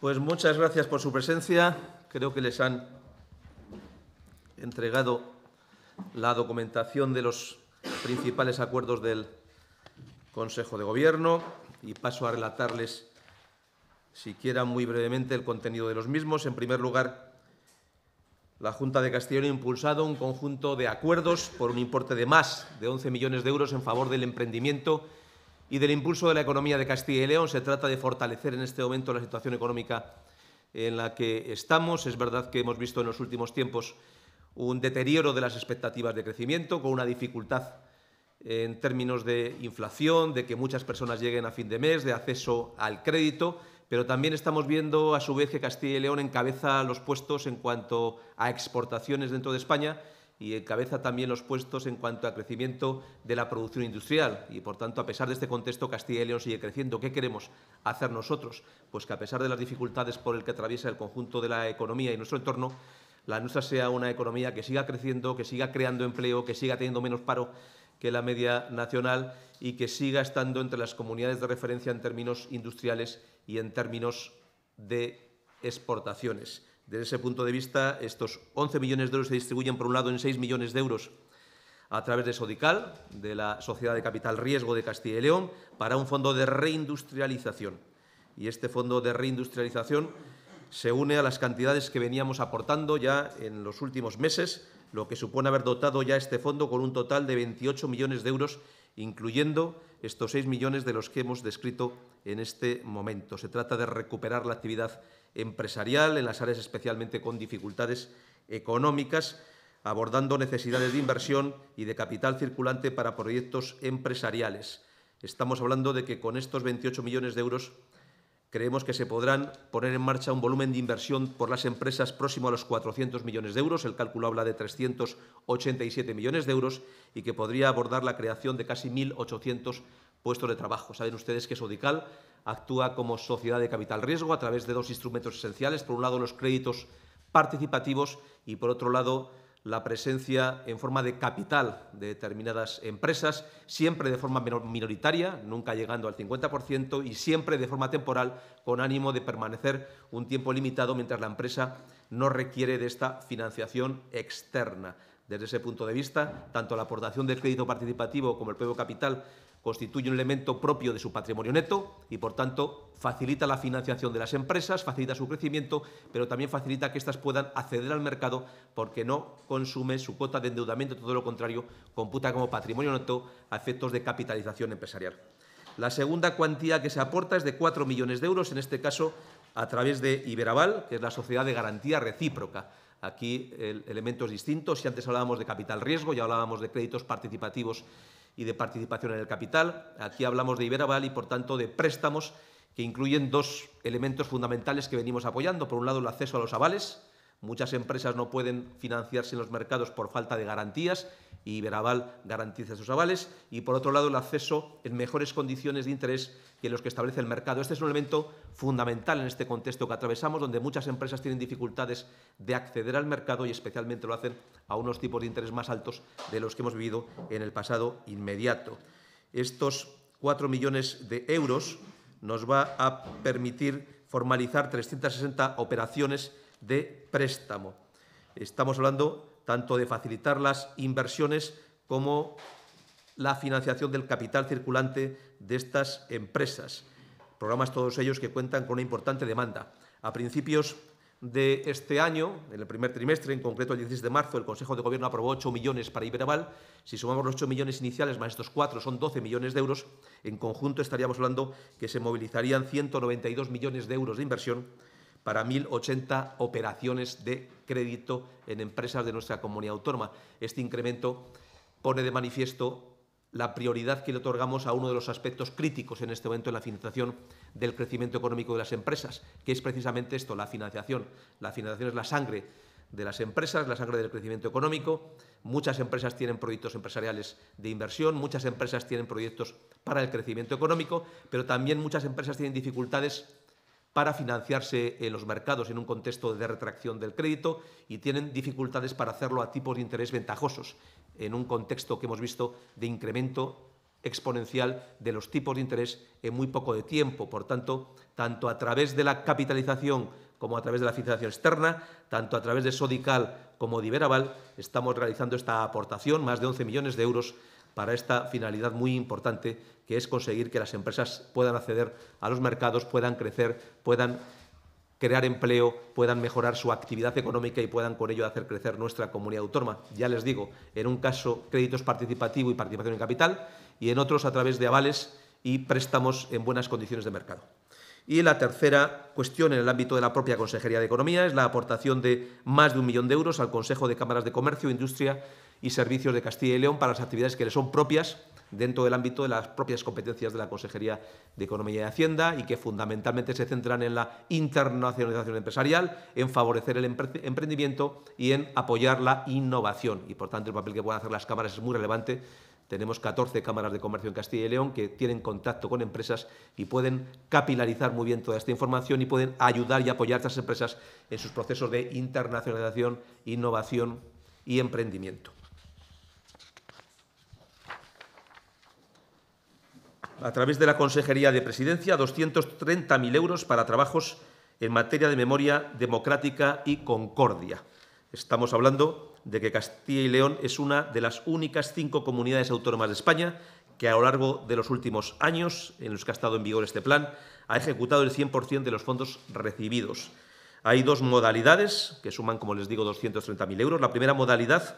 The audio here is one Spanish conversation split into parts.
Pues muchas gracias por su presencia. Creo que les han entregado la documentación de los principales acuerdos del Consejo de Gobierno y paso a relatarles, siquiera muy brevemente, el contenido de los mismos. En primer lugar, la Junta de Castellón ha impulsado un conjunto de acuerdos por un importe de más de 11 millones de euros en favor del emprendimiento y del impulso de la economía de Castilla y León. Se trata de fortalecer en este momento la situación económica en la que estamos. Es verdad que hemos visto en los últimos tiempos un deterioro de las expectativas de crecimiento, con una dificultad en términos de inflación, de que muchas personas lleguen a fin de mes, de acceso al crédito, pero también estamos viendo a su vez que Castilla y León encabeza los puestos en cuanto a exportaciones dentro de España y encabeza también los puestos en cuanto a crecimiento de la producción industrial. Y, por tanto, a pesar de este contexto, Castilla y León sigue creciendo. ¿Qué queremos hacer nosotros? Pues que, a pesar de las dificultades por el que atraviesa el conjunto de la economía y nuestro entorno, la nuestra sea una economía que siga creciendo, que siga creando empleo, que siga teniendo menos paro que la media nacional y que siga estando entre las comunidades de referencia en términos industriales y en términos de exportaciones. Desde ese punto de vista, estos 11 millones de euros se distribuyen, por un lado, en 6 millones de euros a través de Sodical, de la Sociedad de Capital Riesgo de Castilla y León, para un fondo de reindustrialización. Y este fondo de reindustrialización se une a las cantidades que veníamos aportando ya en los últimos meses, lo que supone haber dotado ya este fondo con un total de 28 millones de euros, incluyendo estos 6 millones de los que hemos descrito en este momento. Se trata de recuperar la actividad empresarial en las áreas especialmente con dificultades económicas, abordando necesidades de inversión y de capital circulante para proyectos empresariales. Estamos hablando de que con estos 28 millones de euros creemos que se podrán poner en marcha un volumen de inversión por las empresas próximo a los 400 millones de euros, el cálculo habla de 387 millones de euros, y que podría abordar la creación de casi 1.800 puestos de trabajo. Saben ustedes que Sodical actúa como sociedad de capital riesgo a través de dos instrumentos esenciales, por un lado los créditos participativos y por otro lado la presencia en forma de capital de determinadas empresas, siempre de forma minoritaria, nunca llegando al 50%, y siempre de forma temporal, con ánimo de permanecer un tiempo limitado mientras la empresa no requiere de esta financiación externa. Desde ese punto de vista, tanto la aportación del crédito participativo como el propio capital constituye un elemento propio de su patrimonio neto y, por tanto, facilita la financiación de las empresas, facilita su crecimiento, pero también facilita que éstas puedan acceder al mercado porque no consume su cuota de endeudamiento, todo lo contrario, computa como patrimonio neto a efectos de capitalización empresarial. La segunda cuantía que se aporta es de 4 millones de euros, en este caso a través de Iberaval, que es la sociedad de garantía recíproca. Aquí el, elementos distintos, si antes hablábamos de capital riesgo, ya hablábamos de créditos participativos y de participación en el capital. Aquí hablamos de Iberaval y, por tanto, de préstamos que incluyen dos elementos fundamentales que venimos apoyando. Por un lado, el acceso a los avales, Muchas empresas no pueden financiarse en los mercados por falta de garantías y Iberaval garantiza sus avales. Y por otro lado, el acceso en mejores condiciones de interés que los que establece el mercado. Este es un elemento fundamental en este contexto que atravesamos, donde muchas empresas tienen dificultades de acceder al mercado y especialmente lo hacen a unos tipos de interés más altos de los que hemos vivido en el pasado inmediato. Estos cuatro millones de euros nos va a permitir formalizar 360 operaciones de préstamo. Estamos hablando tanto de facilitar las inversiones como la financiación del capital circulante de estas empresas. Programas todos ellos que cuentan con una importante demanda. A principios de este año, en el primer trimestre, en concreto el 16 de marzo, el Consejo de Gobierno aprobó 8 millones para Iberaval. Si sumamos los 8 millones iniciales más estos 4, son 12 millones de euros. En conjunto estaríamos hablando que se movilizarían 192 millones de euros de inversión para 1.080 operaciones de crédito en empresas de nuestra comunidad autónoma. Este incremento pone de manifiesto la prioridad que le otorgamos a uno de los aspectos críticos en este momento en la financiación del crecimiento económico de las empresas, que es precisamente esto, la financiación. La financiación es la sangre de las empresas, la sangre del crecimiento económico. Muchas empresas tienen proyectos empresariales de inversión, muchas empresas tienen proyectos para el crecimiento económico, pero también muchas empresas tienen dificultades para financiarse en eh, los mercados en un contexto de retracción del crédito y tienen dificultades para hacerlo a tipos de interés ventajosos en un contexto que hemos visto de incremento exponencial de los tipos de interés en muy poco de tiempo. Por tanto, tanto a través de la capitalización como a través de la financiación externa, tanto a través de Sodical como de Iberaval, estamos realizando esta aportación, más de 11 millones de euros, para esta finalidad muy importante que es conseguir que las empresas puedan acceder a los mercados, puedan crecer, puedan crear empleo, puedan mejorar su actividad económica y puedan con ello hacer crecer nuestra comunidad autónoma. Ya les digo, en un caso créditos participativo y participación en capital y en otros a través de avales y préstamos en buenas condiciones de mercado. Y la tercera cuestión en el ámbito de la propia Consejería de Economía es la aportación de más de un millón de euros al Consejo de Cámaras de Comercio, Industria y Servicios de Castilla y León para las actividades que le son propias dentro del ámbito de las propias competencias de la Consejería de Economía y Hacienda y que fundamentalmente se centran en la internacionalización empresarial, en favorecer el emprendimiento y en apoyar la innovación. Y por tanto el papel que pueden hacer las cámaras es muy relevante tenemos 14 cámaras de comercio en Castilla y León que tienen contacto con empresas y pueden capilarizar muy bien toda esta información y pueden ayudar y apoyar a estas empresas en sus procesos de internacionalización, innovación y emprendimiento. a través de la Consejería de Presidencia 230.000 euros para trabajos en materia de memoria democrática y concordia. Estamos hablando de que Castilla y León es una de las únicas cinco comunidades autónomas de España que a lo largo de los últimos años en los que ha estado en vigor este plan ha ejecutado el 100% de los fondos recibidos. Hay dos modalidades que suman, como les digo, 230.000 euros. La primera modalidad,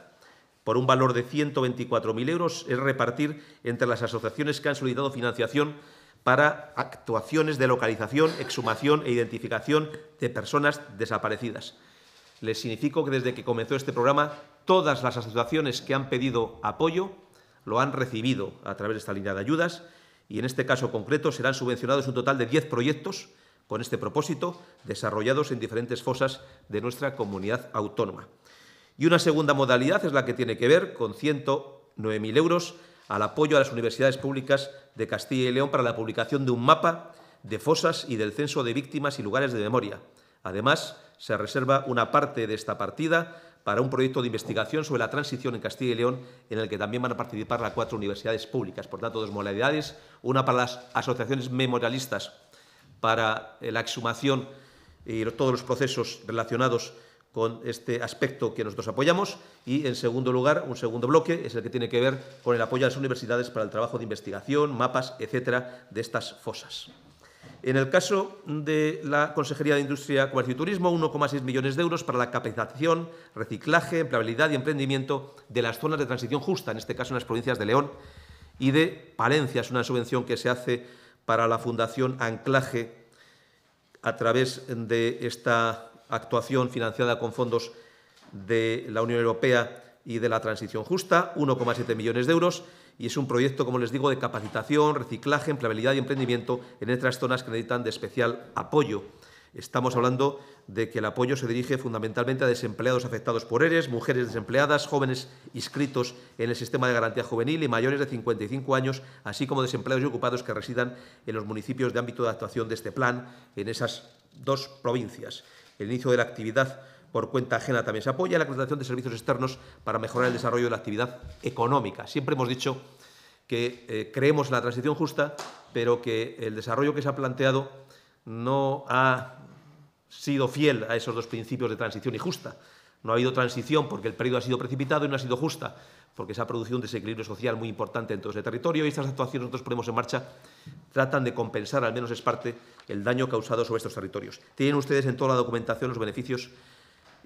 por un valor de 124.000 euros, es repartir entre las asociaciones que han solicitado financiación para actuaciones de localización, exhumación e identificación de personas desaparecidas les significo que desde que comenzó este programa, todas las asociaciones que han pedido apoyo lo han recibido a través de esta línea de ayudas y en este caso concreto serán subvencionados un total de 10 proyectos con este propósito desarrollados en diferentes fosas de nuestra comunidad autónoma. Y una segunda modalidad es la que tiene que ver con 109.000 euros al apoyo a las universidades públicas de Castilla y León para la publicación de un mapa de fosas y del censo de víctimas y lugares de memoria. Además, se reserva una parte de esta partida para un proyecto de investigación sobre la transición en Castilla y León, en el que también van a participar las cuatro universidades públicas. Por tanto, dos modalidades, una para las asociaciones memorialistas, para eh, la exhumación y todos los procesos relacionados con este aspecto que nosotros apoyamos y, en segundo lugar, un segundo bloque es el que tiene que ver con el apoyo a las universidades para el trabajo de investigación, mapas, etcétera, de estas fosas. En el caso de la Consejería de Industria, Comercio y Turismo, 1,6 millones de euros para la capacitación, reciclaje, empleabilidad y emprendimiento de las zonas de transición justa, en este caso en las provincias de León y de Palencia. Es una subvención que se hace para la Fundación Anclaje a través de esta actuación financiada con fondos de la Unión Europea y de la Transición Justa, 1,7 millones de euros y es un proyecto, como les digo, de capacitación, reciclaje, empleabilidad y emprendimiento en estas zonas que necesitan de especial apoyo. Estamos hablando de que el apoyo se dirige fundamentalmente a desempleados afectados por ERES, mujeres desempleadas, jóvenes inscritos en el sistema de garantía juvenil y mayores de 55 años, así como desempleados y ocupados que residan en los municipios de ámbito de actuación de este plan en esas dos provincias. El inicio de la actividad por cuenta ajena también se apoya la contratación de servicios externos para mejorar el desarrollo de la actividad económica. Siempre hemos dicho que eh, creemos en la transición justa, pero que el desarrollo que se ha planteado no ha sido fiel a esos dos principios de transición y justa. No ha habido transición porque el periodo ha sido precipitado y no ha sido justa, porque se ha producido un desequilibrio social muy importante en todo ese territorio y estas actuaciones nosotros ponemos en marcha tratan de compensar, al menos es parte, el daño causado sobre estos territorios. Tienen ustedes en toda la documentación los beneficios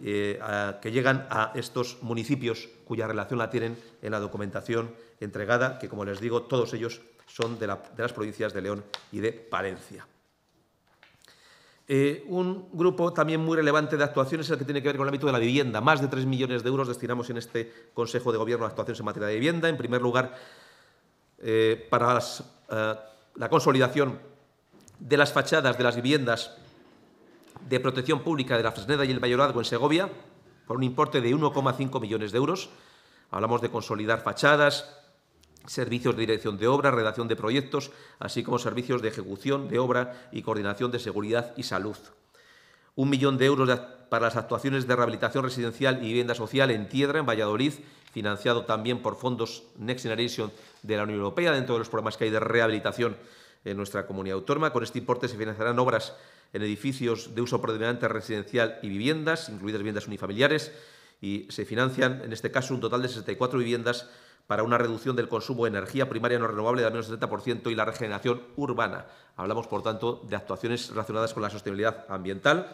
eh, que llegan a estos municipios cuya relación la tienen en la documentación entregada, que como les digo, todos ellos son de, las provincias de León y de Palencia. Eh, un grupo también muy relevante de actuaciones es el que tiene que ver con el ámbito de la vivienda. Más de 3 millones de euros destinamos en este Consejo de Gobierno a actuaciones en materia de vivienda. En primer lugar, eh, para la consolidación de las fachadas de las viviendas de protección pública de la Fresneda y el Mayorazgo en Segovia, por un importe de 1,5 millones de euros. Hablamos de consolidar fachadas, servicios de dirección de obra, redacción de proyectos, así como servicios de ejecución de obra y coordinación de seguridad y salud. Un millón de euros para las actuaciones de rehabilitación residencial y vivienda social en Tiedra, en Valladolid, financiado también por fondos Next Generation de la Unión Europea, dentro de los programas que hay de rehabilitación en nuestra comunidad autónoma. Con este importe se financiarán obras en edificios de uso predominante residencial y viviendas, incluidas viviendas unifamiliares, y se financian, en este caso, un total de 64 viviendas para una reducción del consumo de energía primaria no renovable de al menos 70% y la regeneración urbana. Hablamos, por tanto, de actuaciones relacionadas con la sostenibilidad ambiental.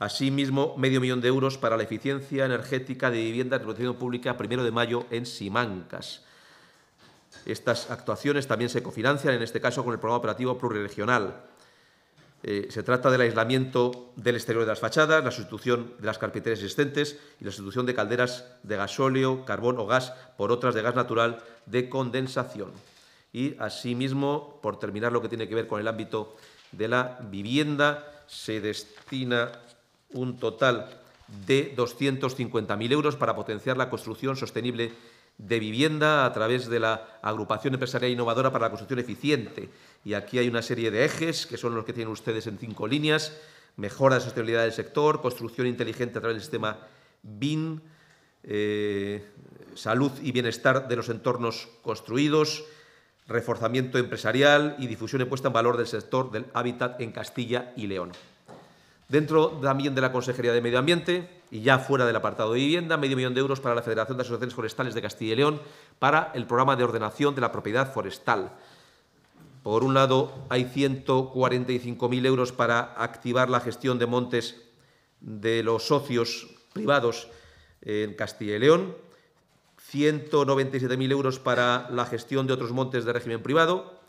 Asimismo, medio millón de euros para la eficiencia energética de viviendas de protección pública primero de mayo en Simancas. Estas actuaciones también se cofinancian, en este caso, con el programa operativo pluriregional. Eh, se trata del aislamiento del exterior de las fachadas, la sustitución de las carpinterías existentes y la sustitución de calderas de gasóleo, carbón o gas por otras de gas natural de condensación. Y asimismo, por terminar lo que tiene que ver con el ámbito de la vivienda, se destina un total de 250.000 euros para potenciar la construcción sostenible de vivienda a través de la Agrupación Empresarial Innovadora para la Construcción Eficiente, y aquí hay una serie de ejes, que son los que tienen ustedes en cinco líneas, mejora de sostenibilidad del sector, construcción inteligente a través del sistema BIN, eh, salud y bienestar de los entornos construidos, reforzamiento empresarial y difusión y puesta en valor del sector del hábitat en Castilla y León. Dentro también de la Consejería de Medio Ambiente y ya fuera del apartado de vivienda, medio millón de euros para la Federación de Asociaciones Forestales de Castilla y León para el programa de ordenación de la propiedad forestal. Por un lado, hay 145.000 euros para activar la gestión de montes de los socios privados en Castilla y León, 197.000 euros para la gestión de otros montes de régimen privado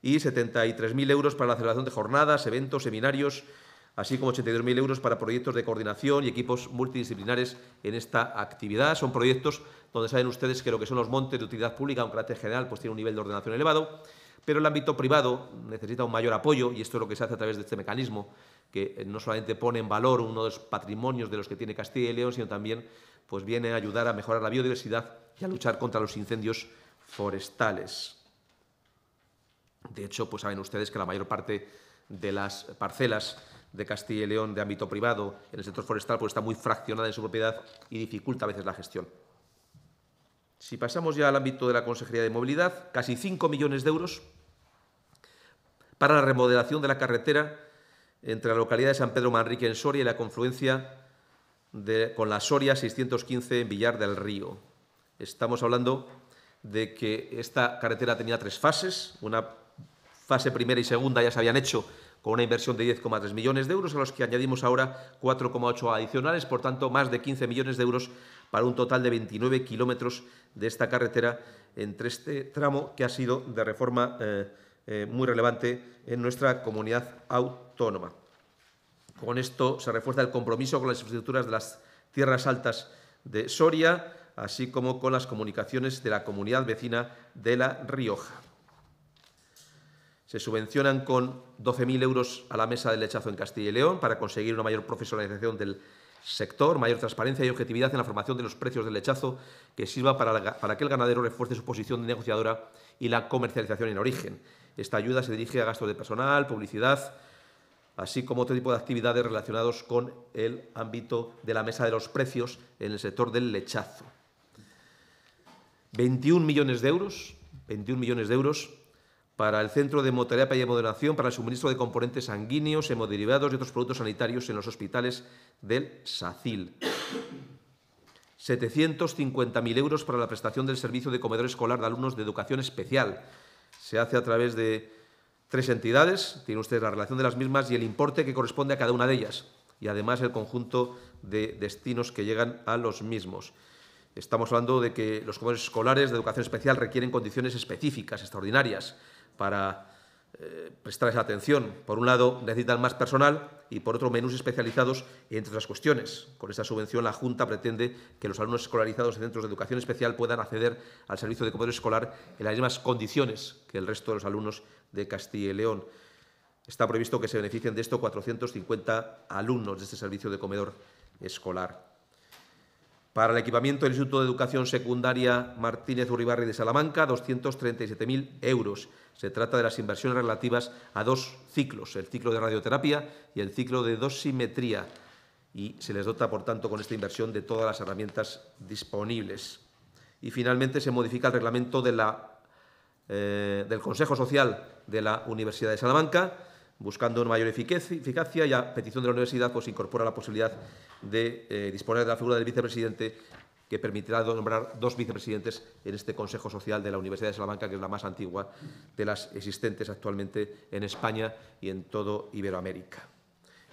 y 73.000 euros para la celebración de jornadas, eventos, seminarios, así como 82.000 euros para proyectos de coordinación y equipos multidisciplinares en esta actividad. Son proyectos donde saben ustedes que lo que son los montes de utilidad pública, un carácter general, pues tiene un nivel de ordenación elevado pero el ámbito privado necesita un mayor apoyo y esto es lo que se hace a través de este mecanismo, que eh, no solamente pone en valor uno de los patrimonios de los que tiene Castilla y León, sino también pues, viene a ayudar a mejorar la biodiversidad y a luchar contra los incendios forestales. De hecho, pues saben ustedes que la mayor parte de las parcelas de Castilla y León de ámbito privado en el sector forestal pues, está muy fraccionada en su propiedad y dificulta a veces la gestión. Si pasamos ya al ámbito de la Consejería de Movilidad, casi 5 millones de euros para la remodelación de la carretera entre la localidad de San Pedro Manrique en Soria y la confluencia con la Soria 615 en Villar del Río. Estamos hablando de que esta carretera tenía tres fases. Una fase primera y segunda ya se habían hecho con una inversión de 10,3 millones de euros, a los que añadimos ahora 4,8 adicionales, por tanto, más de 15 millones de euros para un total de 29 kilómetros de esta carretera entre este tramo que ha sido de reforma eh, eh, muy relevante en nuestra comunidad autónoma. Con esto se refuerza el compromiso con las infraestructuras de las tierras altas de Soria, así como con las comunicaciones de la comunidad vecina de La Rioja. Se subvencionan con 12.000 euros a la mesa del lechazo en Castilla y León para conseguir una mayor profesionalización del sector, mayor transparencia y objetividad en la formación de los precios del lechazo, que sirva para, que el ganadero refuerce su posición de negociadora y la comercialización en origen. Esta ayuda se dirige a gastos de personal, publicidad, así como otro tipo de actividades relacionadas con el ámbito de la mesa de los precios en el sector del lechazo. 21 millones de euros, 21 millones de euros para el Centro de Hemoterapia y Moderación para el suministro de componentes sanguíneos, hemoderivados y otros productos sanitarios en los hospitales del SACIL. 750.000 euros para la prestación del servicio de comedor escolar de alumnos de educación especial. Se hace a través de tres entidades, tiene usted la relación de las mismas y el importe que corresponde a cada una de ellas, y además el conjunto de destinos que llegan a los mismos. Estamos hablando de que los comedores escolares de educación especial requieren condiciones específicas, extraordinarias, para eh, prestar esa atención. Por un lado, necesitan más personal y por otro, menús especializados, entre otras cuestiones. Con esta subvención, la Junta pretende que los alumnos escolarizados en centros de educación especial puedan acceder al servicio de comedor escolar en las mismas condiciones que el resto de los alumnos de Castilla y León. Está previsto que se beneficien de esto 450 alumnos de este servicio de comedor escolar. Para el equipamiento del Instituto de Educación Secundaria Martínez Uribarri de Salamanca, 237.000 euros. Se trata de las inversiones relativas a dos ciclos, el ciclo de radioterapia y el ciclo de dosimetría. Y se les dota, por tanto, con esta inversión de todas las herramientas disponibles. Y finalmente se modifica el reglamento eh, del Consejo Social de la Universidad de Salamanca Buscando una mayor eficacia y a petición de la universidad, pues incorpora la posibilidad de eh, disponer de la figura del vicepresidente que permitirá nombrar dos vicepresidentes en este Consejo Social de la Universidad de Salamanca, que es la más antigua de las existentes actualmente en España y en todo Iberoamérica.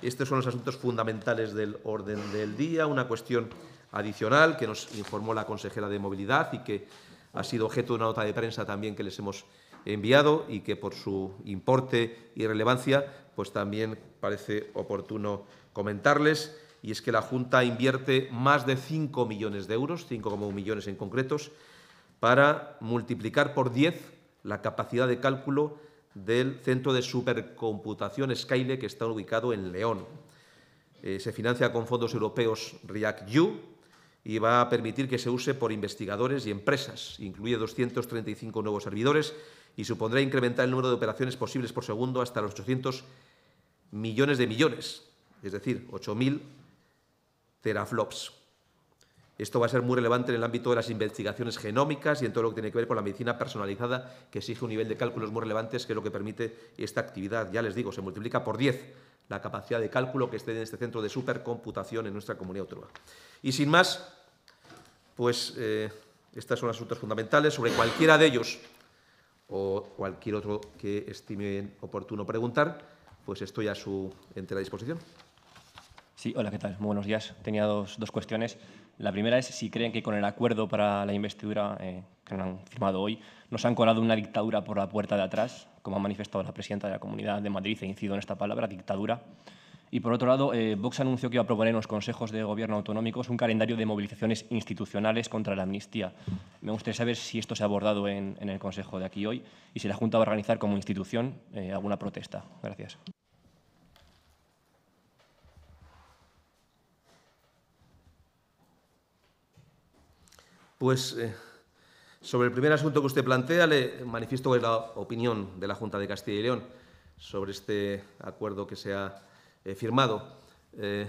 Estos son los asuntos fundamentales del orden del día. Una cuestión adicional que nos informó la consejera de Movilidad y que ha sido objeto de una nota de prensa también que les hemos enviado y que por su importe y relevancia pues también parece oportuno comentarles y es que la Junta invierte más de 5 millones de euros, 5,1 millones en concretos, para multiplicar por 10 la capacidad de cálculo del Centro de Supercomputación Skyle, que está ubicado en León. Eh, se financia con fondos europeos react y va a permitir que se use por investigadores y empresas. Incluye 235 nuevos servidores y supondrá incrementar el número de operaciones posibles por segundo hasta los 800 millones de millones, es decir, 8.000 teraflops. Esto va a ser muy relevante en el ámbito de las investigaciones genómicas y en todo lo que tiene que ver con la medicina personalizada, que exige un nivel de cálculos muy relevantes, que es lo que permite esta actividad. Ya les digo, se multiplica por 10 la capacidad de cálculo que esté en este centro de supercomputación en nuestra comunidad autónoma. Y sin más, pues eh, estas son las asuntos fundamentales. Sobre cualquiera de ellos o cualquier otro que estime oportuno preguntar, pues estoy a su entera disposición. Sí, hola, ¿qué tal? Muy buenos días. Tenía dos, cuestiones. La primera es si creen que con el acuerdo para la investidura eh, que han firmado hoy nos han colado una dictadura por la puerta de atrás, como ha manifestado la presidenta de la Comunidad de Madrid, e incido en esta palabra, dictadura. Y por otro lado, eh, Vox anunció que iba a proponer en los consejos de gobierno autonómicos un calendario de movilizaciones institucionales contra la amnistía. Me gustaría saber si esto se ha abordado en, el consejo de aquí hoy y si la Junta va a organizar como institución eh, alguna protesta. Gracias. Pues eh, sobre el primer asunto que usted plantea, le manifiesto la opinión de la Junta de Castilla y León sobre este acuerdo que se ha eh, firmado. Eh,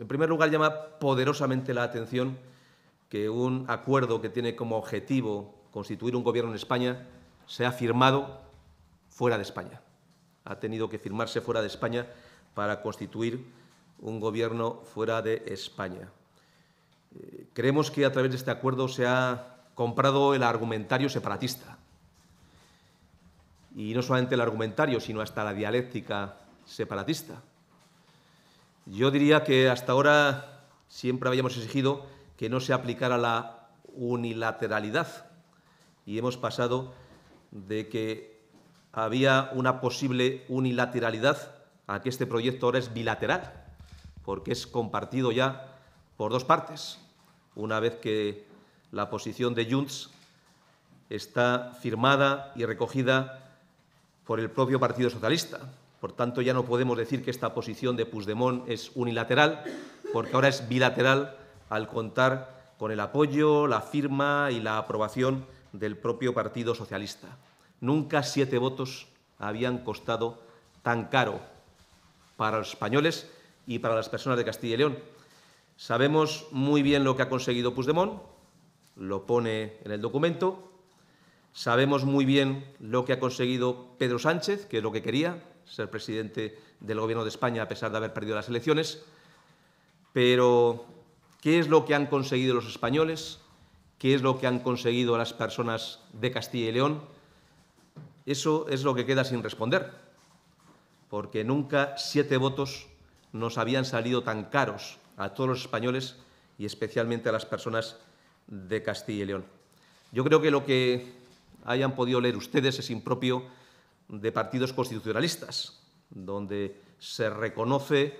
en primer lugar, llama poderosamente la atención que un acuerdo que tiene como objetivo constituir un gobierno en España se ha firmado fuera de España. Ha tenido que firmarse fuera de España para constituir un gobierno fuera de España. Eh, creemos que a través de este acuerdo se ha comprado el argumentario separatista. Y no solamente el argumentario, sino hasta la dialéctica separatista. Yo diría que hasta ahora siempre habíamos exigido que no se aplicara la unilateralidad y hemos pasado de que había una posible unilateralidad a que este proyecto ahora es bilateral, porque es compartido ya por dos partes. Una vez que la posición de Junts está firmada y recogida por el propio Partido Socialista, por tanto, ya no podemos decir que esta posición de Puigdemont es unilateral, porque ahora es bilateral al contar con el apoyo, la firma y la aprobación del propio Partido Socialista. Nunca siete votos habían costado tan caro para los españoles y para las personas de Castilla y León. Sabemos muy bien lo que ha conseguido Puigdemont, lo pone en el documento. Sabemos muy bien lo que ha conseguido Pedro Sánchez, que es lo que quería, ser presidente del Gobierno de España a pesar de haber perdido las elecciones. Pero, ¿qué es lo que han conseguido los españoles? ¿Qué es lo que han conseguido las personas de Castilla y León? Eso es lo que queda sin responder, porque nunca siete votos nos habían salido tan caros a todos los españoles y especialmente a las personas de Castilla y León. Yo creo que lo que hayan podido leer ustedes es impropio de partidos constitucionalistas, donde se reconoce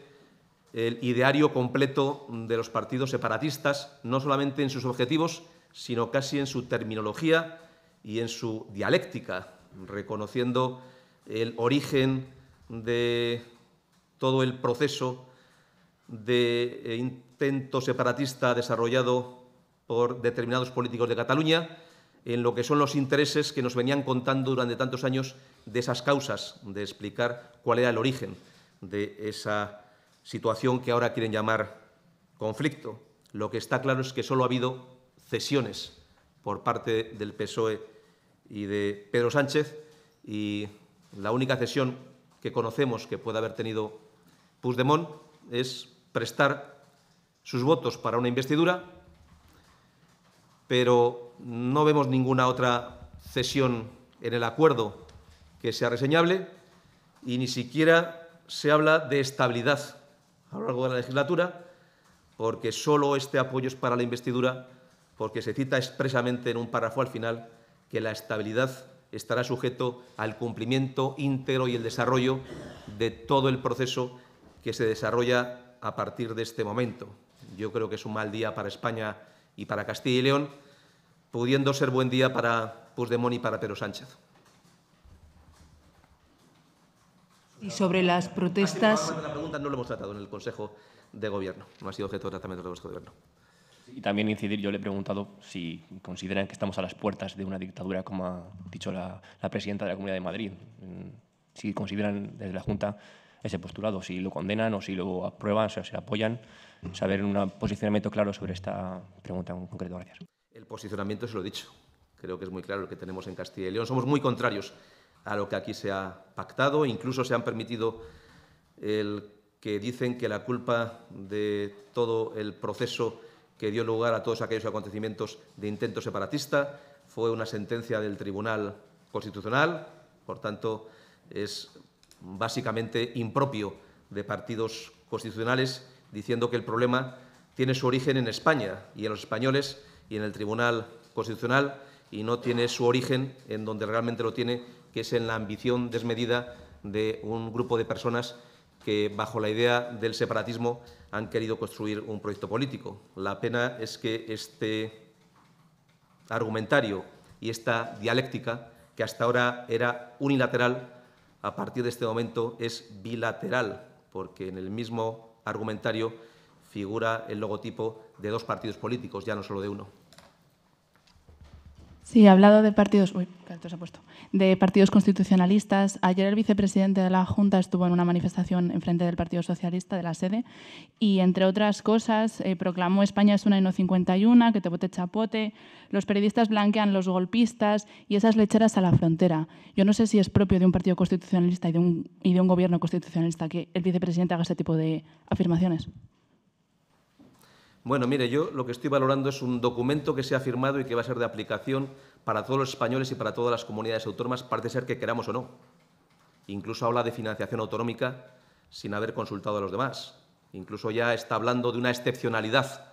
el ideario completo de los partidos separatistas, no solamente en sus objetivos, sino casi en su terminología y en su dialéctica, reconociendo el origen de todo el proceso de intento separatista desarrollado por determinados políticos de Cataluña en lo que son los intereses que nos venían contando durante tantos años de esas causas, de explicar cuál era el origen de esa situación que ahora quieren llamar conflicto. Lo que está claro es que solo ha habido cesiones por parte del PSOE y de Pedro Sánchez y la única cesión que conocemos que puede haber tenido Puigdemont es prestar sus votos para una investidura pero no vemos ninguna otra cesión en el acuerdo que sea reseñable y ni siquiera se habla de estabilidad a lo largo de la legislatura, porque solo este apoyo es para la investidura, porque se cita expresamente en un párrafo al final que la estabilidad estará sujeto al cumplimiento íntegro y el desarrollo de todo el proceso que se desarrolla a partir de este momento. Yo creo que es un mal día para España y para Castilla y León, pudiendo ser buen día para Puigdemont y para Pedro Sánchez. Y sobre las protestas. La pregunta no lo hemos tratado en el Consejo de Gobierno, no ha sido objeto de tratamiento del Consejo de Gobierno. Y también incidir, yo le he preguntado si consideran que estamos a las puertas de una dictadura, como ha dicho la presidenta de la Comunidad de Madrid. Mm, si consideran desde la Junta ese postulado, si lo condenan o si lo aprueban, o sea, si lo apoyan, saber un posicionamiento claro sobre esta pregunta en concreto. Gracias. El posicionamiento se lo he dicho. Creo que es muy claro lo que tenemos en Castilla y León. Somos muy contrarios a lo que aquí se ha pactado. Incluso se han permitido el que dicen que la culpa de todo el proceso que dio lugar a todos aquellos acontecimientos de intento separatista fue una sentencia del Tribunal Constitucional. Por tanto, es básicamente impropio de partidos constitucionales, diciendo que el problema tiene su origen en España y en los españoles y en el Tribunal Constitucional y no tiene su origen en donde realmente lo tiene, que es en la ambición desmedida de un grupo de personas que bajo la idea del separatismo han querido construir un proyecto político. La pena es que este argumentario y esta dialéctica, que hasta ahora era unilateral, a partir de este momento es bilateral, porque en el mismo argumentario figura el logotipo de dos partidos políticos, ya no solo de uno. Sí, ha hablado de partidos. De partidos constitucionalistas. Ayer el vicepresidente de la Junta estuvo en una manifestación en frente del Partido Socialista de la sede y, entre otras cosas, eh, proclamó España es una y no 51, que te bote chapote. Los periodistas blanquean los golpistas y esas lecheras a la frontera. Yo no sé si es propio de un partido constitucionalista y de un, y de un gobierno constitucionalista que el vicepresidente haga ese tipo de afirmaciones. Bueno, mire, yo lo que estoy valorando es un documento que se ha firmado y que va a ser de aplicación para todos los españoles y para todas las comunidades autónomas, parece ser que queramos o no. Incluso habla de financiación autonómica sin haber consultado a los demás. Incluso ya está hablando de una excepcionalidad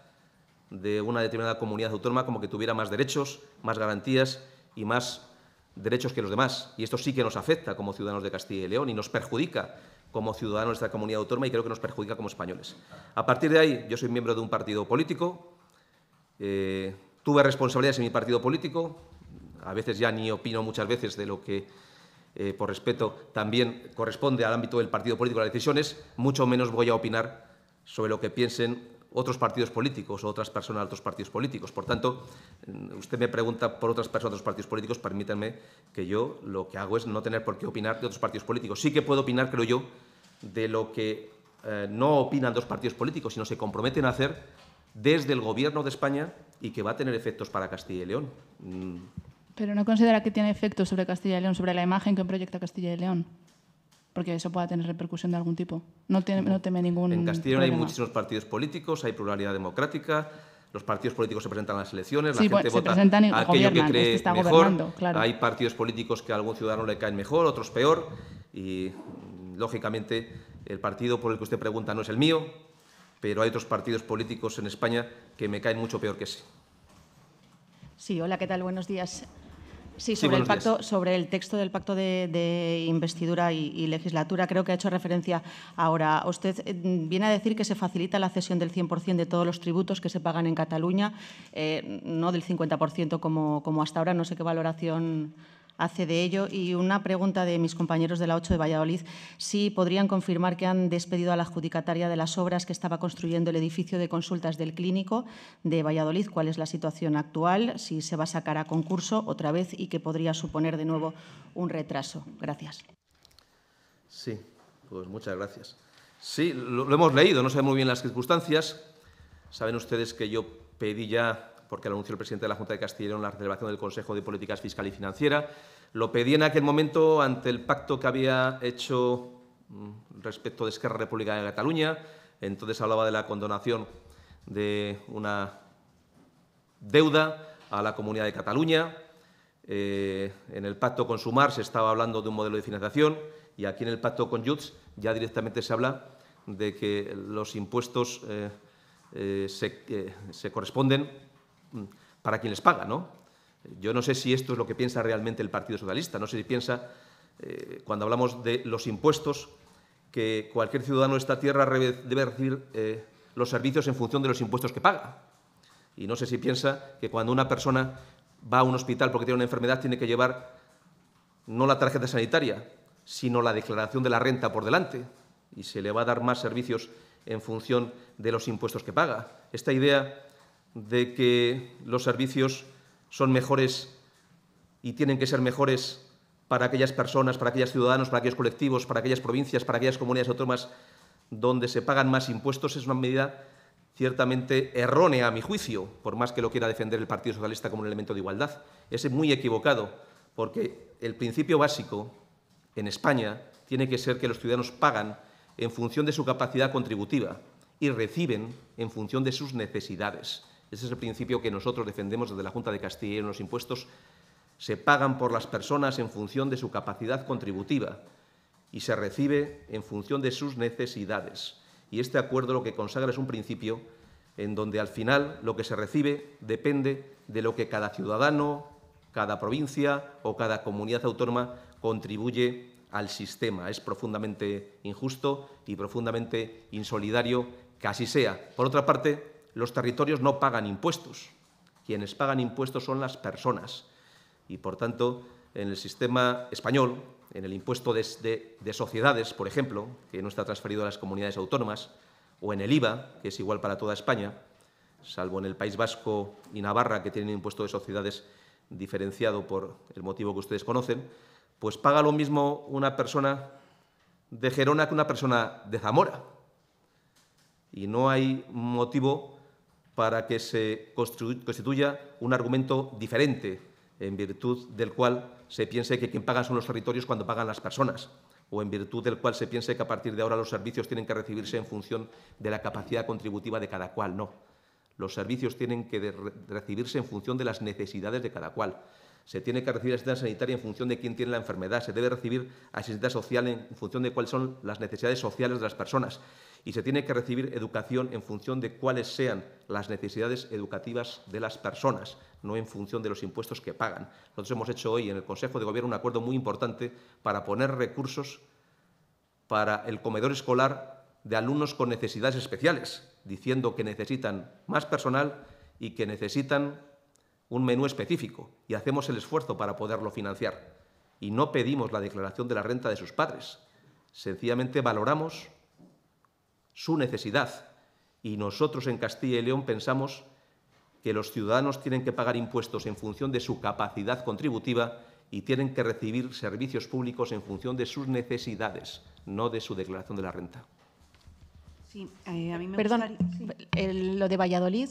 de una determinada comunidad autónoma como que tuviera más derechos, más garantías y más derechos que los demás. Y esto sí que nos afecta como ciudadanos de Castilla y León y nos perjudica como ciudadanos de esta comunidad autónoma y creo que nos perjudica como españoles. A partir de ahí, yo soy miembro de un partido político, eh, tuve responsabilidades en mi partido político, a veces ya ni opino muchas veces de lo que, eh, por respeto, también corresponde al ámbito del partido político las decisiones, mucho menos voy a opinar sobre lo que piensen otros partidos políticos o otras personas de otros partidos políticos. Por tanto, mm, usted me pregunta por otras personas de otros partidos políticos, permítanme que yo lo que hago es no tener por qué opinar de otros partidos políticos. Sí que puedo opinar, creo yo, de lo que eh, no opinan dos partidos políticos, sino se comprometen a hacer desde el Gobierno de España y que va a tener efectos para Castilla y León. Mm. Pero no considera que tiene efectos sobre Castilla y León, sobre la imagen que proyecta Castilla y León porque eso pueda tener repercusión de algún tipo. No, tiene, no teme ningún. En Castilla hay muchísimos partidos políticos, hay pluralidad democrática, los partidos políticos se presentan a las elecciones, la gente vota a aquello que cree este mejor. Hay partidos políticos que a algún ciudadano le caen mejor, otros peor, y lógicamente el partido por el que usted pregunta no es el mío, pero hay otros partidos políticos en España que me caen mucho peor que sí. Sí, hola, ¿qué tal? Buenos días. Sí, sobre, el, pacto, sobre el texto del pacto de, investidura y, legislatura, creo que ha hecho referencia ahora. Usted eh, viene a decir que se facilita la cesión del 100% de todos los tributos que se pagan en Cataluña, eh, no del 50% como, como hasta ahora. No sé qué valoración hace de ello. Y una pregunta de mis compañeros de la 8 de Valladolid, si podrían confirmar que han despedido a la adjudicataria de las obras que estaba construyendo el edificio de consultas del clínico de Valladolid, cuál es la situación actual, si se va a sacar a concurso otra vez y que podría suponer de nuevo un retraso. Gracias. Sí, pues muchas gracias. Sí, lo, hemos leído, no sé muy bien las circunstancias. Saben ustedes que yo pedí ya porque lo anunció el presidente de la Junta de Castilla en la reservación del Consejo de Políticas Fiscal y Financiera. Lo pedí en aquel momento ante el pacto que había hecho mm, respecto de Esquerra República de Cataluña. Entonces hablaba de la condonación de una deuda a la Comunidad de Cataluña. Eh, en el pacto con Sumar se estaba hablando de un modelo de financiación y aquí en el pacto con Jutz ya directamente se habla de que los impuestos eh, eh, se corresponden Mm, para quien les paga, ¿no? Yo no sé si esto es lo que piensa realmente el Partido Socialista, no sé si piensa, eh, cuando hablamos de los impuestos, que cualquier ciudadano de esta tierra debe recibir eh, los servicios en función de los impuestos que paga. Y no sé si piensa que cuando una persona va a un hospital porque tiene una enfermedad tiene que llevar no la tarjeta sanitaria, sino la declaración de la renta por delante y se le va a dar más servicios en función de los impuestos que paga. Esta idea de que los servicios son mejores y tienen que ser mejores para aquellas personas, para aquellos ciudadanos, para aquellos colectivos, para aquellas provincias, para aquellas comunidades autónomas donde se pagan más impuestos, es una medida ciertamente errónea a mi juicio, por más que lo quiera defender el Partido Socialista como un elemento de igualdad. Es muy equivocado, porque el principio básico en España tiene que ser que los ciudadanos pagan en función de su capacidad contributiva y reciben en función de sus necesidades. Ese es el principio que nosotros defendemos desde la Junta de Castilla y en Los impuestos se pagan por las personas en función de su capacidad contributiva y se recibe en función de sus necesidades. Y este acuerdo lo que consagra es un principio en donde al final lo que se recibe depende de lo que cada ciudadano, cada provincia o cada comunidad autónoma contribuye al sistema. Es profundamente injusto y profundamente insolidario que así sea. Por otra parte, los territorios no pagan impuestos. Quienes pagan impuestos son las personas. Y por tanto, en el sistema español, en el impuesto de, sociedades, por ejemplo, que no está transferido a las comunidades autónomas, o en el IVA, que es igual para toda España, salvo en el País Vasco y Navarra, que tienen impuesto de sociedades diferenciado por el motivo que ustedes conocen, pues paga lo mismo una persona de Gerona que una persona de Zamora. Y no hay motivo para que se constituya un argumento diferente en virtud del cual se piense que quien paga son los territorios cuando pagan las personas, o en virtud del cual se piense que a partir de ahora los servicios tienen que recibirse en función de la capacidad contributiva de cada cual. No. Los servicios tienen que recibirse en función de las necesidades de cada cual. Se tiene que recibir asistencia sanitaria en función de quién tiene la enfermedad, se debe recibir asistencia social en función de cuáles son las necesidades sociales de las personas y se tiene que recibir educación en función de cuáles sean las necesidades educativas de las personas, no en función de los impuestos que pagan. Nosotros hemos hecho hoy en el Consejo de Gobierno un acuerdo muy importante para poner recursos para el comedor escolar de alumnos con necesidades especiales, diciendo que necesitan más personal y que necesitan un menú específico y hacemos el esfuerzo para poderlo financiar. Y no pedimos la declaración de la renta de sus padres. Sencillamente valoramos su necesidad. Y nosotros en Castilla y León pensamos que los ciudadanos tienen que pagar impuestos en función de su capacidad contributiva y tienen que recibir servicios públicos en función de sus necesidades, no de su declaración de la renta. Sí, eh, Perdón, lo de Valladolid,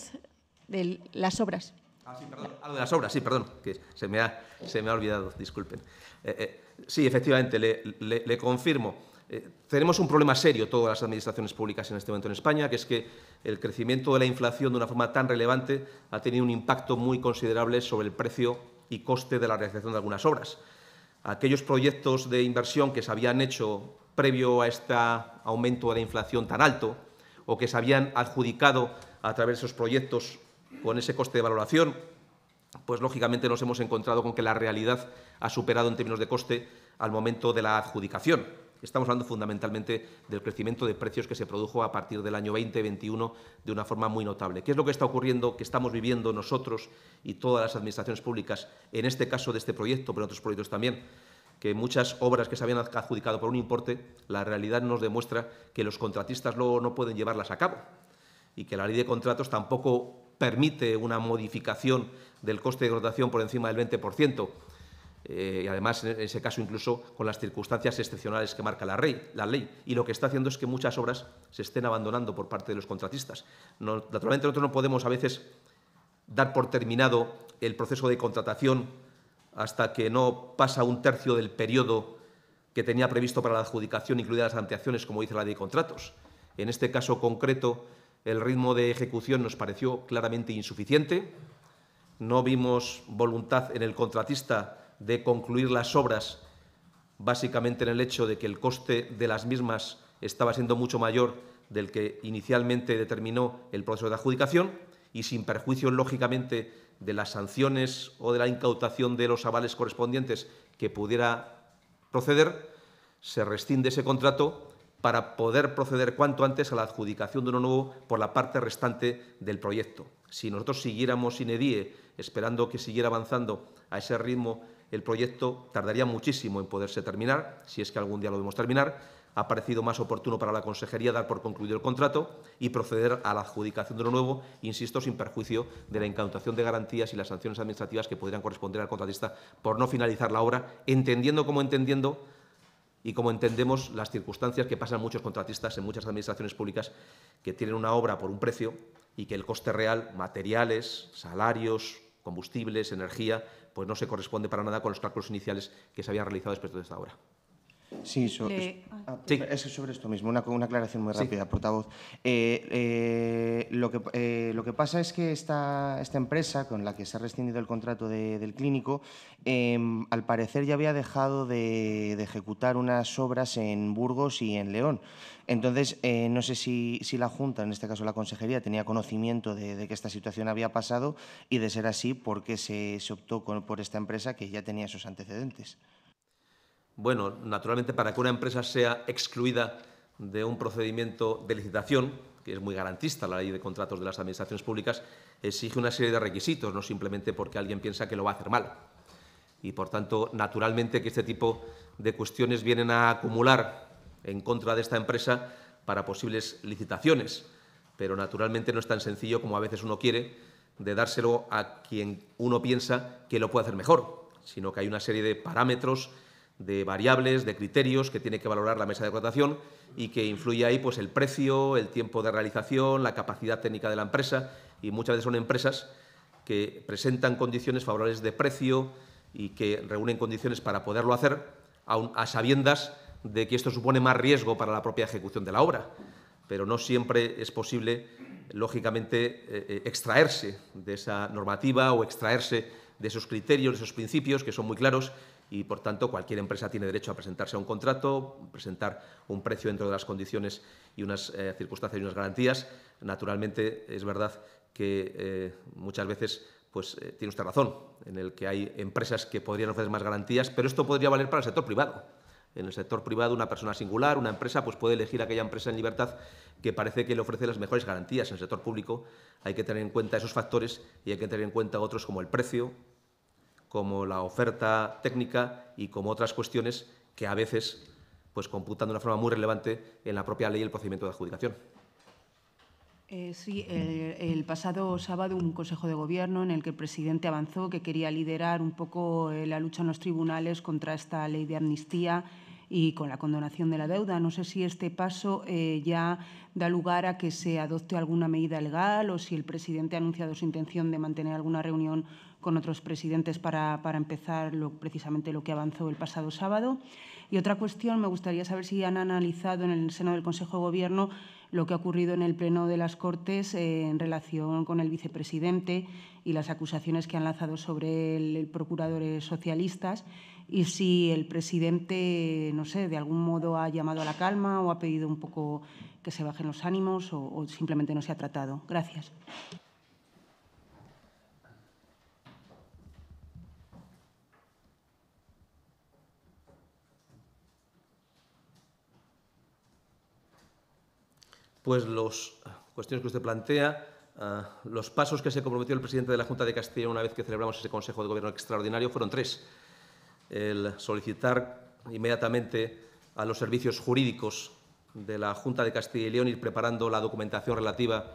de las obras. Ah, sí, perdón. de las obras, sí, perdón, que se me ha, se me ha olvidado, disculpen. Eh, eh, sí, efectivamente, le, confirmo. Eh, tenemos un problema serio todas las administraciones públicas en este momento en España, que es que el crecimiento de la inflación de una forma tan relevante ha tenido un impacto muy considerable sobre el precio y coste de la realización de algunas obras. Aquellos proyectos de inversión que se habían hecho previo a este aumento de la inflación tan alto o que se habían adjudicado a través de esos proyectos con ese coste de valoración, pues lógicamente nos hemos encontrado con que la realidad ha superado en términos de coste al momento de la adjudicación. Estamos hablando fundamentalmente del crecimiento de precios que se produjo a partir del año 2021 de una forma muy notable. ¿Qué es lo que está ocurriendo, que estamos viviendo nosotros y todas las administraciones públicas, en este caso de este proyecto, pero en otros proyectos también? que muchas obras que se habían adjudicado por un importe, la realidad nos demuestra que los contratistas luego no pueden llevarlas a cabo y que la ley de contratos tampoco permite una modificación del coste de rotación por encima del 20%, eh, y además en ese caso incluso con las circunstancias excepcionales que marca la, la, ley. Y lo que está haciendo es que muchas obras se estén abandonando por parte de los contratistas. naturalmente nosotros no podemos a veces dar por terminado el proceso de contratación hasta que no pasa un tercio del periodo que tenía previsto para la adjudicación, incluidas las anteacciones, como dice la ley de contratos. En este caso concreto, el ritmo de ejecución nos pareció claramente insuficiente. No vimos voluntad en el contratista de concluir las obras, básicamente en el hecho de que el coste de las mismas estaba siendo mucho mayor del que inicialmente determinó el proceso de adjudicación y sin perjuicio, lógicamente, de las sanciones o de la incautación de los avales correspondientes que pudiera proceder, se rescinde ese contrato para poder proceder cuanto antes a la adjudicación de uno nuevo por la parte restante del proyecto. Si nosotros siguiéramos sin EDIE, esperando que siguiera avanzando a ese ritmo el proyecto, tardaría muchísimo en poderse terminar, si es que algún día lo vemos terminar. Ha parecido más oportuno para la Consejería dar por concluido el contrato y proceder a la adjudicación de uno nuevo, insisto, sin perjuicio de la incautación de garantías y las sanciones administrativas que podrían corresponder al contratista por no finalizar la obra, entendiendo como entendiendo y como entendemos las circunstancias que pasan muchos contratistas en muchas administraciones públicas que tienen una obra por un precio y que el coste real, materiales, salarios, combustibles, energía, pues no se corresponde para nada con los cálculos iniciales que se habían realizado después de esta obra. Sí, ah. Ah, sobre esto mismo, una, aclaración muy rápida, portavoz. Eh, eh, eh, lo, que, pasa es que esta, empresa con la que se ha rescindido el contrato del clínico, em, al parecer ya había dejado de, ejecutar unas obras en Burgos y en León. Entonces, no sé si, la Junta, en este caso la Consejería, tenía conocimiento de, que esta situación había pasado y, de ser así, por qué se, optó por esta empresa que ya tenía esos antecedentes. Bueno, naturalmente para que una empresa sea excluida de un procedimiento de licitación, que es muy garantista la ley de contratos de las administraciones públicas, exige una serie de requisitos, no simplemente porque alguien piensa que lo va a hacer mal. Y por tanto, naturalmente que este tipo de cuestiones vienen a acumular en contra de esta empresa para posibles licitaciones, pero naturalmente no es tan sencillo como a veces uno quiere de dárselo a quien uno piensa que lo puede hacer mejor, sino que hay una serie de parámetros de variables, de criterios que tiene que valorar la mesa de contratación y que influye ahí pues, el precio, el tiempo de realización, la capacidad técnica de la empresa y muchas veces son empresas que presentan condiciones favorables de precio y que reúnen condiciones para poderlo hacer, a sabiendas de que esto supone más riesgo para la propia ejecución de la obra. Pero no siempre es posible, lógicamente, eh, eh, extraerse de esa normativa o extraerse de esos criterios, de esos principios que son muy claros y, por tanto, cualquier empresa tiene derecho a presentarse a un contrato, presentar un precio dentro de las condiciones y unas eh, circunstancias y unas garantías. Naturalmente, es verdad que eh, muchas veces pues eh, tiene usted razón, en el que hay empresas que podrían ofrecer más garantías, pero esto podría valer para el sector privado. En el sector privado, una persona singular, una empresa, pues puede elegir aquella empresa en libertad que parece que le ofrece las mejores garantías. En el sector público hay que tener en cuenta esos factores y hay que tener en cuenta otros como el precio, como la oferta técnica y como otras cuestiones que a veces pues, computan de una forma muy relevante en la propia ley el procedimiento de adjudicación. Eh, sí, el, pasado sábado un Consejo de Gobierno en el que el presidente avanzó que quería liderar un poco eh, la lucha en los tribunales contra esta ley de amnistía y con la condonación de la deuda. No sé si este paso eh, ya da lugar a que se adopte alguna medida legal o si el presidente ha anunciado su intención de mantener alguna reunión con otros presidentes para, para empezar lo, precisamente lo que avanzó el pasado sábado. Y otra cuestión, me gustaría saber si han analizado en el seno del Consejo de Gobierno lo que ha ocurrido en el Pleno de las Cortes eh, en relación con el vicepresidente y las acusaciones que han lanzado sobre el, procurador procuradores socialistas y si el presidente, no sé, de algún modo ha llamado a la calma o ha pedido un poco que se bajen los ánimos o simplemente no se ha tratado. Gracias. pues las ah, cuestiones que usted plantea, ah, los pasos que se comprometió el presidente de la Junta de Castilla una vez que celebramos ese Consejo de Gobierno extraordinario fueron tres. El solicitar inmediatamente a los servicios jurídicos de la Junta de Castilla y León ir preparando la documentación relativa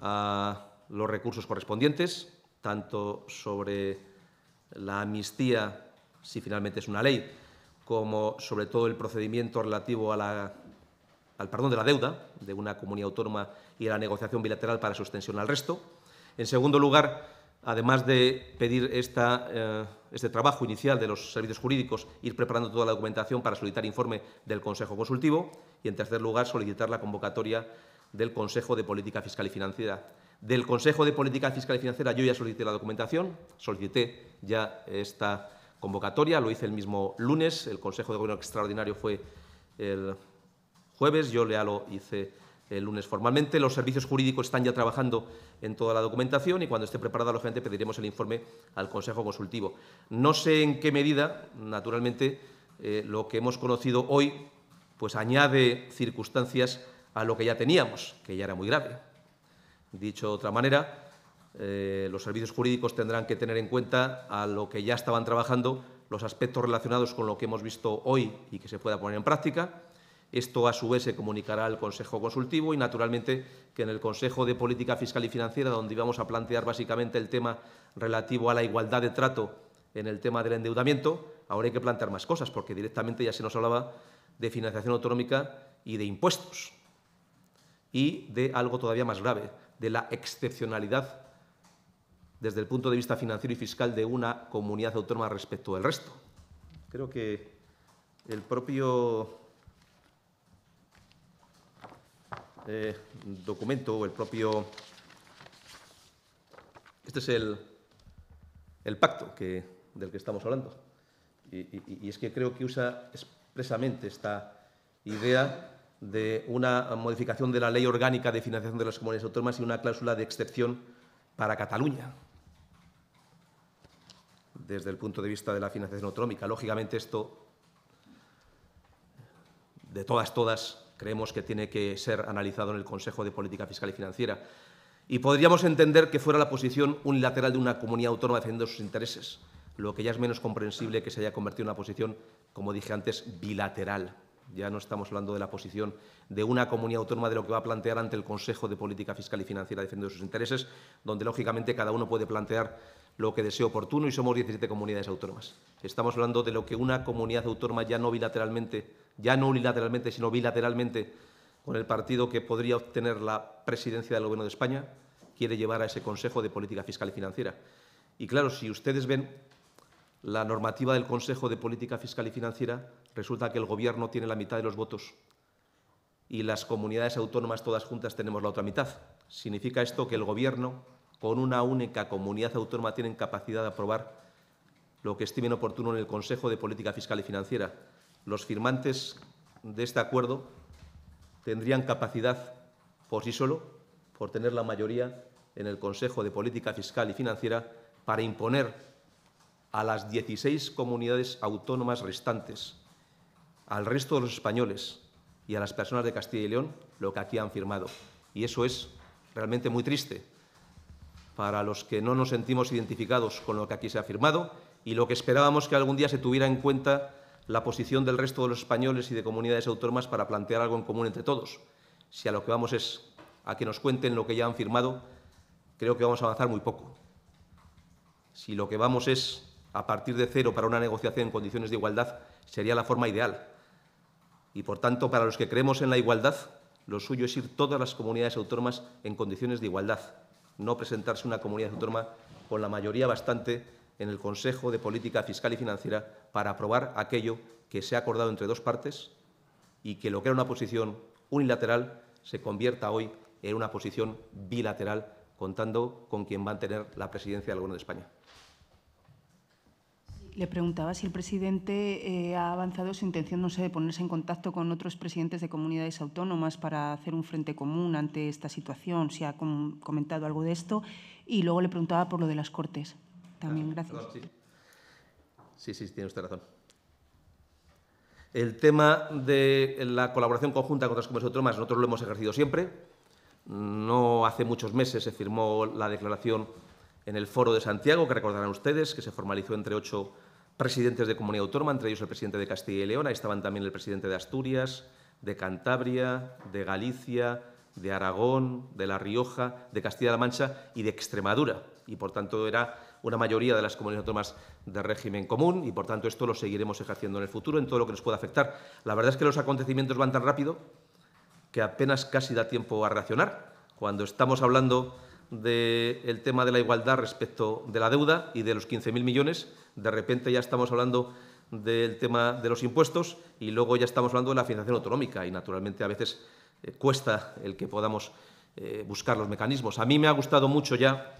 a los recursos correspondientes, tanto sobre la amnistía, si finalmente es una ley, como sobre todo el procedimiento relativo a la al perdón de la deuda de una comunidad autónoma y la negociación bilateral para su extensión al resto. En segundo lugar, además de pedir eh, este trabajo inicial de los servicios jurídicos, ir preparando toda la documentación para solicitar informe del Consejo Consultivo. Y, en tercer lugar, solicitar la convocatoria del Consejo de Política Fiscal y Financiera. Del Consejo de Política Fiscal y Financiera yo ya solicité la documentación, solicité ya esta convocatoria, lo hice el mismo lunes, el Consejo de Gobierno Extraordinario fue el jueves, yo ya lo hice el lunes formalmente. Los servicios jurídicos están ya trabajando en toda la documentación y cuando esté preparada, lógicamente, pediremos el informe al Consejo Consultivo. No sé en qué medida, naturalmente, eh, lo que hemos conocido hoy pues añade circunstancias a lo que ya teníamos, que ya era muy grave. Dicho de otra manera, eh, los servicios jurídicos tendrán que tener en cuenta a lo que ya estaban trabajando los aspectos relacionados con lo que hemos visto hoy y que se pueda poner en práctica, esto, a su vez, se comunicará al Consejo Consultivo y, naturalmente, que en el Consejo de Política Fiscal y Financiera, donde íbamos a plantear básicamente el tema relativo a la igualdad de trato en el tema del endeudamiento, ahora hay que plantear más cosas, porque directamente ya se nos hablaba de financiación autonómica y de impuestos, y de algo todavía más grave, de la excepcionalidad desde el punto de vista financiero y fiscal de una comunidad autónoma respecto del resto. Creo que el propio Eh, documento o el propio... Este es el, el pacto que, del que estamos hablando. Y, y es que creo que usa expresamente esta idea de una modificación de la ley orgánica de financiación de las comunidades autónomas y una cláusula de excepción para Cataluña desde el punto de vista de la financiación autonómica. Lógicamente esto, de todas, todas, creemos que tiene que ser analizado en el Consejo de Política Fiscal y Financiera. Y podríamos entender que fuera la posición unilateral de una comunidad autónoma defendiendo sus intereses, lo que ya es menos comprensible que se haya convertido en una posición, como dije antes, bilateral. Ya no estamos hablando de la posición de una comunidad autónoma de lo que va a plantear ante el Consejo de Política Fiscal y Financiera defendiendo sus intereses, donde lógicamente cada uno puede plantear lo que desee oportuno y somos 17 comunidades autónomas. Estamos hablando de lo que una comunidad autónoma ya no bilateralmente, ya no unilateralmente, sino bilateralmente con el partido que podría obtener la presidencia del Gobierno de España, quiere llevar a ese Consejo de Política Fiscal y Financiera. Y claro, si ustedes ven la normativa del Consejo de Política Fiscal y Financiera, resulta que el Gobierno tiene la mitad de los votos y las comunidades autónomas todas juntas tenemos la otra mitad. Significa esto que el Gobierno, con una única comunidad autónoma, tiene capacidad de aprobar lo que estimen oportuno en el Consejo de Política Fiscal y Financiera. Los firmantes de este acuerdo tendrían capacidad por sí solo, por tener la mayoría en el Consejo de Política Fiscal y Financiera, para imponer a las 16 comunidades autónomas restantes, al resto de los españoles y a las personas de Castilla y León lo que aquí han firmado. Y eso es realmente muy triste para los que no nos sentimos identificados con lo que aquí se ha firmado y lo que esperábamos que algún día se tuviera en cuenta la posición del resto de los españoles y de comunidades autónomas para plantear algo en común entre todos. Si a lo que vamos es a que nos cuenten lo que ya han firmado, creo que vamos a avanzar muy poco. Si lo que vamos es a partir de cero para una negociación en condiciones de igualdad sería la forma ideal. Y por tanto, para los que creemos en la igualdad, lo suyo es ir todas las comunidades autónomas en condiciones de igualdad, no presentarse una comunidad autónoma con la mayoría bastante en el Consejo de Política Fiscal y Financiera para aprobar aquello que se ha acordado entre dos partes y que lo que era una posición unilateral se convierta hoy en una posición bilateral, contando con quien va a tener la presidencia del Gobierno de España. Le preguntaba si el presidente eh, ha avanzado su intención, no sé, de ponerse en contacto con otros presidentes de comunidades autónomas para hacer un frente común ante esta situación, si ha comentado algo de esto. Y luego le preguntaba por lo de las Cortes. También, ah, gracias. Sí, sí, tiene usted razón. El tema de la colaboración conjunta con otras comunidades autónomas nosotros lo hemos ejercido siempre. No hace muchos meses se firmó la declaración en el Foro de Santiago, que recordarán ustedes, que se formalizó entre ocho presidentes de comunidad autónoma, entre ellos el presidente de Castilla y León, ahí estaban también el presidente de Asturias, de Cantabria, de Galicia, de Aragón, de La Rioja, de Castilla-La Mancha y de Extremadura. Y por tanto era una mayoría de las comunidades autónomas de régimen común y por tanto esto lo seguiremos ejerciendo en el futuro en todo lo que nos pueda afectar. La verdad es que los acontecimientos van tan rápido que apenas casi da tiempo a reaccionar. Cuando estamos hablando del tema de la igualdad respecto de la deuda y de los 15.000 millones, de repente ya estamos hablando del tema de los impuestos y luego ya estamos hablando de la financiación autonómica y naturalmente a veces eh, cuesta el que podamos eh, buscar los mecanismos. A mí me ha gustado mucho ya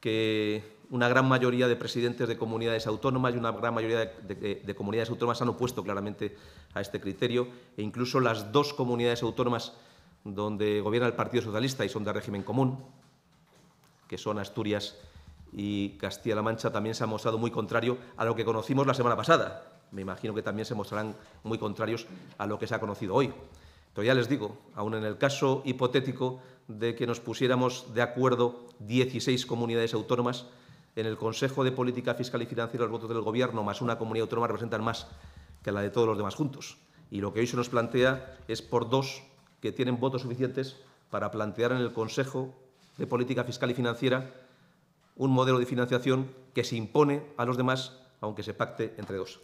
que una gran mayoría de presidentes de comunidades autónomas y una gran mayoría eh, de, comunidades autónomas han opuesto claramente a este criterio e incluso las dos comunidades autónomas donde gobierna el Partido Socialista y son de régimen común, que son Asturias y Castilla-La Mancha también se ha mostrado muy contrario a lo que conocimos la semana pasada. Me imagino que también se mostrarán muy contrarios a lo que se ha conocido hoy. Pero ya les digo, aun en el caso hipotético de que nos pusiéramos de acuerdo 16 comunidades autónomas, en el Consejo de Política Fiscal y Financiera los votos del Gobierno más una comunidad autónoma representan más que la de todos los demás juntos. Y lo que hoy se nos plantea es por dos que tienen votos suficientes para plantear en el Consejo de Política Fiscal y Financiera un modelo de financiación que se impone a los demás, aunque se pacte entre dos.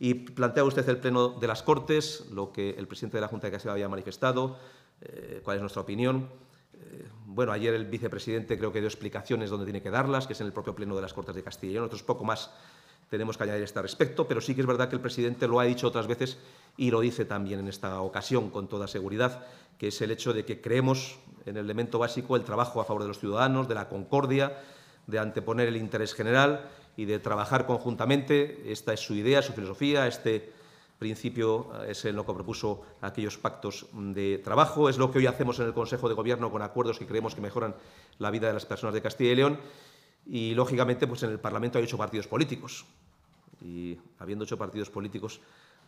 Y plantea usted el pleno de las Cortes, lo que el presidente de la Junta de Castilla había manifestado, eh, cuál es nuestra opinión. Eh, bueno, ayer el vicepresidente creo que dio explicaciones donde tiene que darlas, que es en el propio pleno de las Cortes de Castilla. y Nosotros poco más tenemos que añadir a este respecto, pero sí que es verdad que el presidente lo ha dicho otras veces y lo dice también en esta ocasión con toda seguridad, que es el hecho de que creemos en el elemento básico el trabajo a favor de los ciudadanos, de la concordia, de anteponer el interés general y de trabajar conjuntamente. Esta es su idea, su filosofía, este principio eh, es lo que propuso aquellos pactos de trabajo, es lo que hoy hacemos en el Consejo de Gobierno con acuerdos que creemos que mejoran la vida de las personas de Castilla y León y, lógicamente, pues en el Parlamento hay ocho partidos políticos y, habiendo ocho partidos políticos,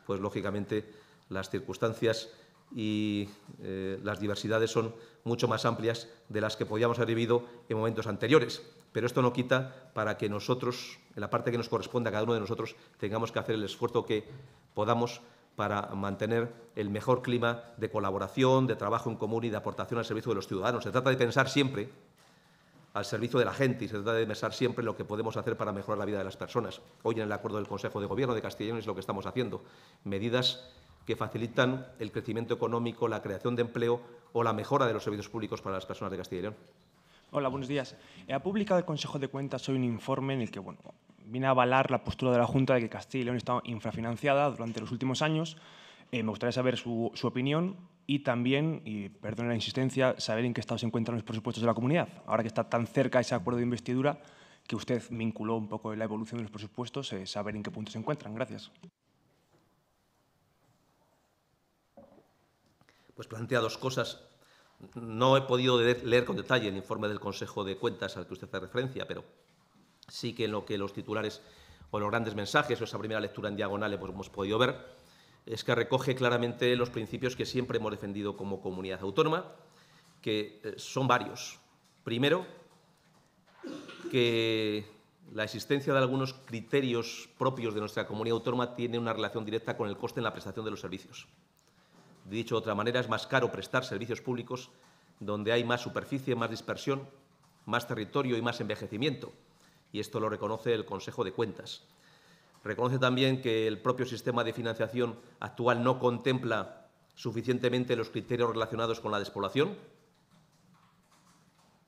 pues, lógicamente, las circunstancias y eh, las diversidades son mucho más amplias de las que podíamos haber vivido en momentos anteriores. Pero esto no quita para que nosotros, en la parte que nos corresponde a cada uno de nosotros, tengamos que hacer el esfuerzo que podamos para mantener el mejor clima de colaboración, de trabajo en común y de aportación al servicio de los ciudadanos. Se trata de pensar siempre al servicio de la gente y se trata de pensar siempre lo que podemos hacer para mejorar la vida de las personas. Hoy en el acuerdo del Consejo de Gobierno de Castellón es lo que estamos haciendo. Medidas que facilitan el crecimiento económico, la creación de empleo o la mejora de los servicios públicos para las personas de Castellón. Hola, buenos días. Eh, ha publicado el Consejo de Cuentas hoy un informe en el que bueno, viene a avalar la postura de la Junta de que Castilla y León está infrafinanciada durante los últimos años. Eh, me gustaría saber su, opinión y también, y perdón la insistencia, saber en qué estado se encuentran los presupuestos de la comunidad, ahora que está tan cerca ese acuerdo de investidura que usted vinculó un poco la evolución de los presupuestos, eh, saber en qué punto se encuentran. Gracias. Pues plantea dos cosas. No he podido leer, con detalle el informe del Consejo de Cuentas al que usted hace referencia, pero sí que en lo que los titulares o los grandes mensajes o esa primera lectura en diagonales hemos podido ver, es que recoge claramente los principios que siempre hemos defendido como comunidad autónoma, que eh, son varios. Primero, que la existencia de algunos criterios propios de nuestra comunidad autónoma tiene una relación directa con el coste en la prestación de los servicios. Dicho de otra manera, es más caro prestar servicios públicos donde hay más superficie, más dispersión, más territorio y más envejecimiento. Y esto lo reconoce el Consejo de Cuentas. Reconoce también que el propio sistema de financiación actual no contempla suficientemente los criterios relacionados con la despoblación.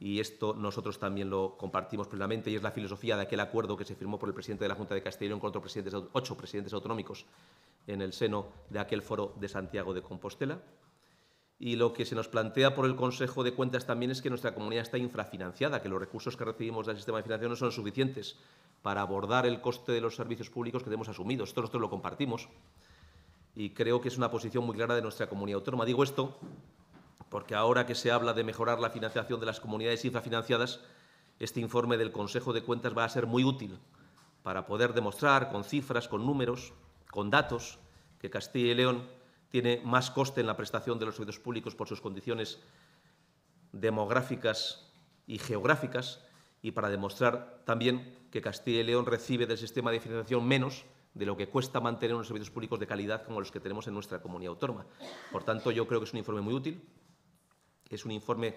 Y esto nosotros también lo compartimos plenamente y es la filosofía de aquel acuerdo que se firmó por el presidente de la Junta de Castellón con ocho presidentes autonómicos en el seno de aquel foro de Santiago de Compostela. Y lo que se nos plantea por el Consejo de Cuentas también es que nuestra comunidad está infrafinanciada, que los recursos que recibimos del sistema de financiación no son suficientes para abordar el coste de los servicios públicos que tenemos asumidos. Esto nosotros lo compartimos y creo que es una posición muy clara de nuestra comunidad autónoma. Digo esto porque ahora que se habla de mejorar la financiación de las comunidades infrafinanciadas, este informe del Consejo de Cuentas va a ser muy útil para poder demostrar con cifras, con números, con datos que Castilla y León tiene más coste en la prestación de los servicios públicos por sus condiciones demográficas y geográficas y para demostrar también que Castilla y León recibe del sistema de financiación menos de lo que cuesta mantener unos servicios públicos de calidad como los que tenemos en nuestra comunidad autónoma. Por tanto, yo creo que es un informe muy útil, es un informe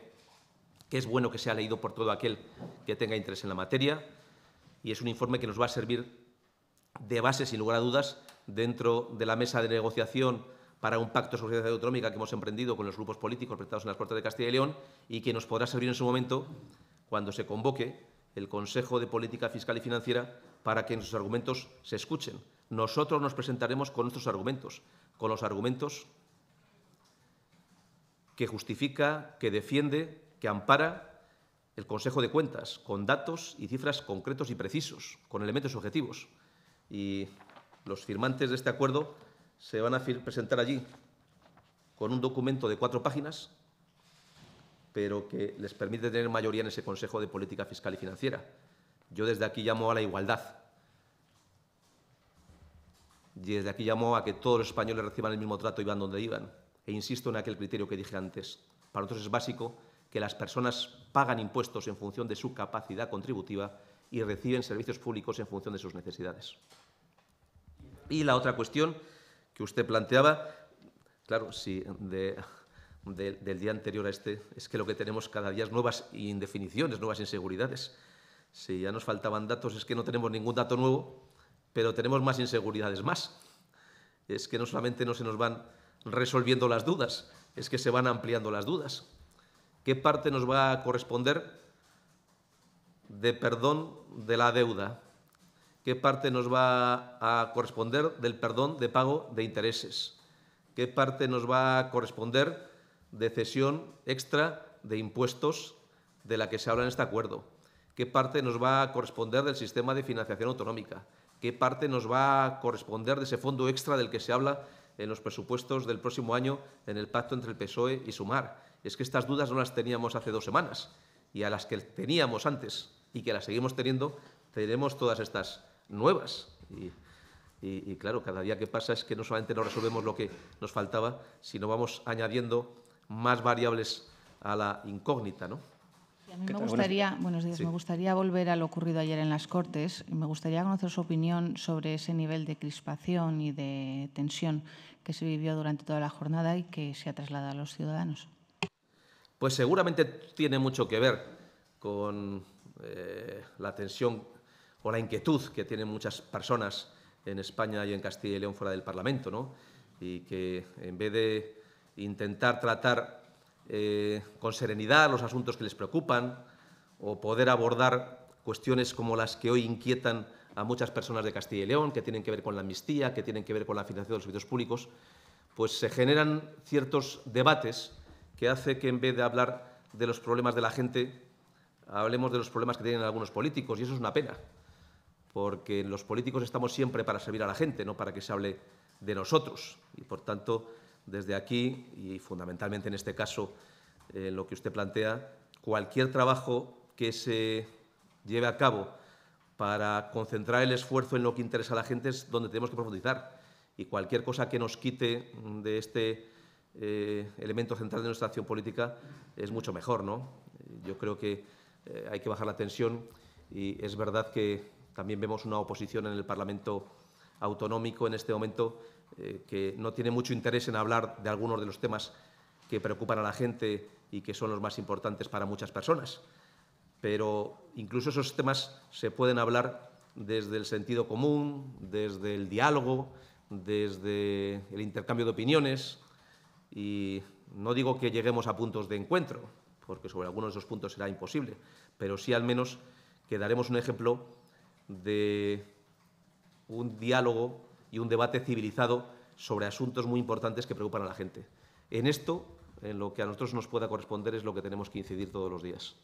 que es bueno que sea leído por todo aquel que tenga interés en la materia y es un informe que nos va a servir de base, sin lugar a dudas, dentro de la mesa de negociación para un pacto de sociedad autonómica que hemos emprendido con los grupos políticos presentados en las puertas de Castilla y León y que nos podrá servir en su momento cuando se convoque el Consejo de Política Fiscal y Financiera para que nuestros argumentos se escuchen. Nosotros nos presentaremos con nuestros argumentos, con los argumentos que justifica, que defiende, que ampara el Consejo de Cuentas, con datos y cifras concretos y precisos, con elementos objetivos. Y los firmantes de este acuerdo se van a presentar allí con un documento de cuatro páginas, pero que les permite tener mayoría en ese Consejo de Política Fiscal y Financiera. Yo desde aquí llamo a la igualdad. Y desde aquí llamo a que todos los españoles reciban el mismo trato y van donde iban. E insisto en aquel criterio que dije antes. Para nosotros es básico que las personas pagan impuestos en función de su capacidad contributiva y reciben servicios públicos en función de sus necesidades. Y la otra cuestión que usted planteaba, claro, si del día anterior a este, es que lo que tenemos cada día es nuevas indefiniciones, nuevas inseguridades. Si ya nos faltaban datos, es que no tenemos ningún dato nuevo, pero tenemos más inseguridades más. Es que no solamente no se nos van resolviendo las dudas, es que se van ampliando las dudas. ¿Qué parte nos va a corresponder de perdón de la deuda? ¿Qué parte nos va a corresponder del perdón de pago de intereses? ¿Qué parte nos va a corresponder de cesión extra de impuestos de la que se habla en este acuerdo? ¿Qué parte nos va a corresponder del sistema de financiación autonómica? ¿Qué parte nos va a corresponder de ese fondo extra del que se habla en los presupuestos del próximo año en el pacto entre el PSOE y Sumar? Es que estas dudas no las teníamos hace dos semanas y a las que teníamos antes y que las seguimos teniendo, tenemos todas estas nuevas. Y, claro, cada día que pasa es que no solamente no resolvemos lo que nos faltaba, sino vamos añadiendo más variables a la incógnita, ¿no? me gustaría, buenos días, me gustaría volver a lo ocurrido ayer en las Cortes. Y me gustaría conocer su opinión sobre ese nivel de crispación y de tensión que se vivió durante toda la jornada y que se ha trasladado a los ciudadanos. Pues seguramente tiene mucho que ver con eh, la tensión o la inquietud que tienen muchas personas en España y en Castilla y León fuera del Parlamento, ¿no? y que en vez de intentar tratar eh, con serenidad los asuntos que les preocupan o poder abordar cuestiones como las que hoy inquietan a muchas personas de Castilla y León, que tienen que ver con la amnistía, que tienen que ver con la financiación de los servicios públicos, pues se generan ciertos debates que hace que en vez de hablar de los problemas de la gente, hablemos de los problemas que tienen algunos políticos, y eso es una pena porque los políticos estamos siempre para servir a la gente, no para que se hable de nosotros. Y por tanto, desde aquí, y fundamentalmente en este caso, en eh, lo que usted plantea, cualquier trabajo que se lleve a cabo para concentrar el esfuerzo en lo que interesa a la gente es donde tenemos que profundizar. Y cualquier cosa que nos quite de este eh, elemento central de nuestra acción política es mucho mejor, ¿no? Yo creo que eh, hay que bajar la tensión y es verdad que también vemos una oposición en el Parlamento autonómico en este momento eh, que no tiene mucho interés en hablar de algunos de los temas que preocupan a la gente y que son los más importantes para muchas personas. Pero incluso esos temas se pueden hablar desde el sentido común, desde el diálogo, desde el intercambio de opiniones y no digo que lleguemos a puntos de encuentro, porque sobre algunos de esos puntos será imposible, pero sí al menos que daremos un ejemplo de un diálogo y un debate civilizado sobre asuntos muy importantes que preocupan a la gente. En esto, en lo que a nosotros nos pueda corresponder, es lo que tenemos que incidir todos los días.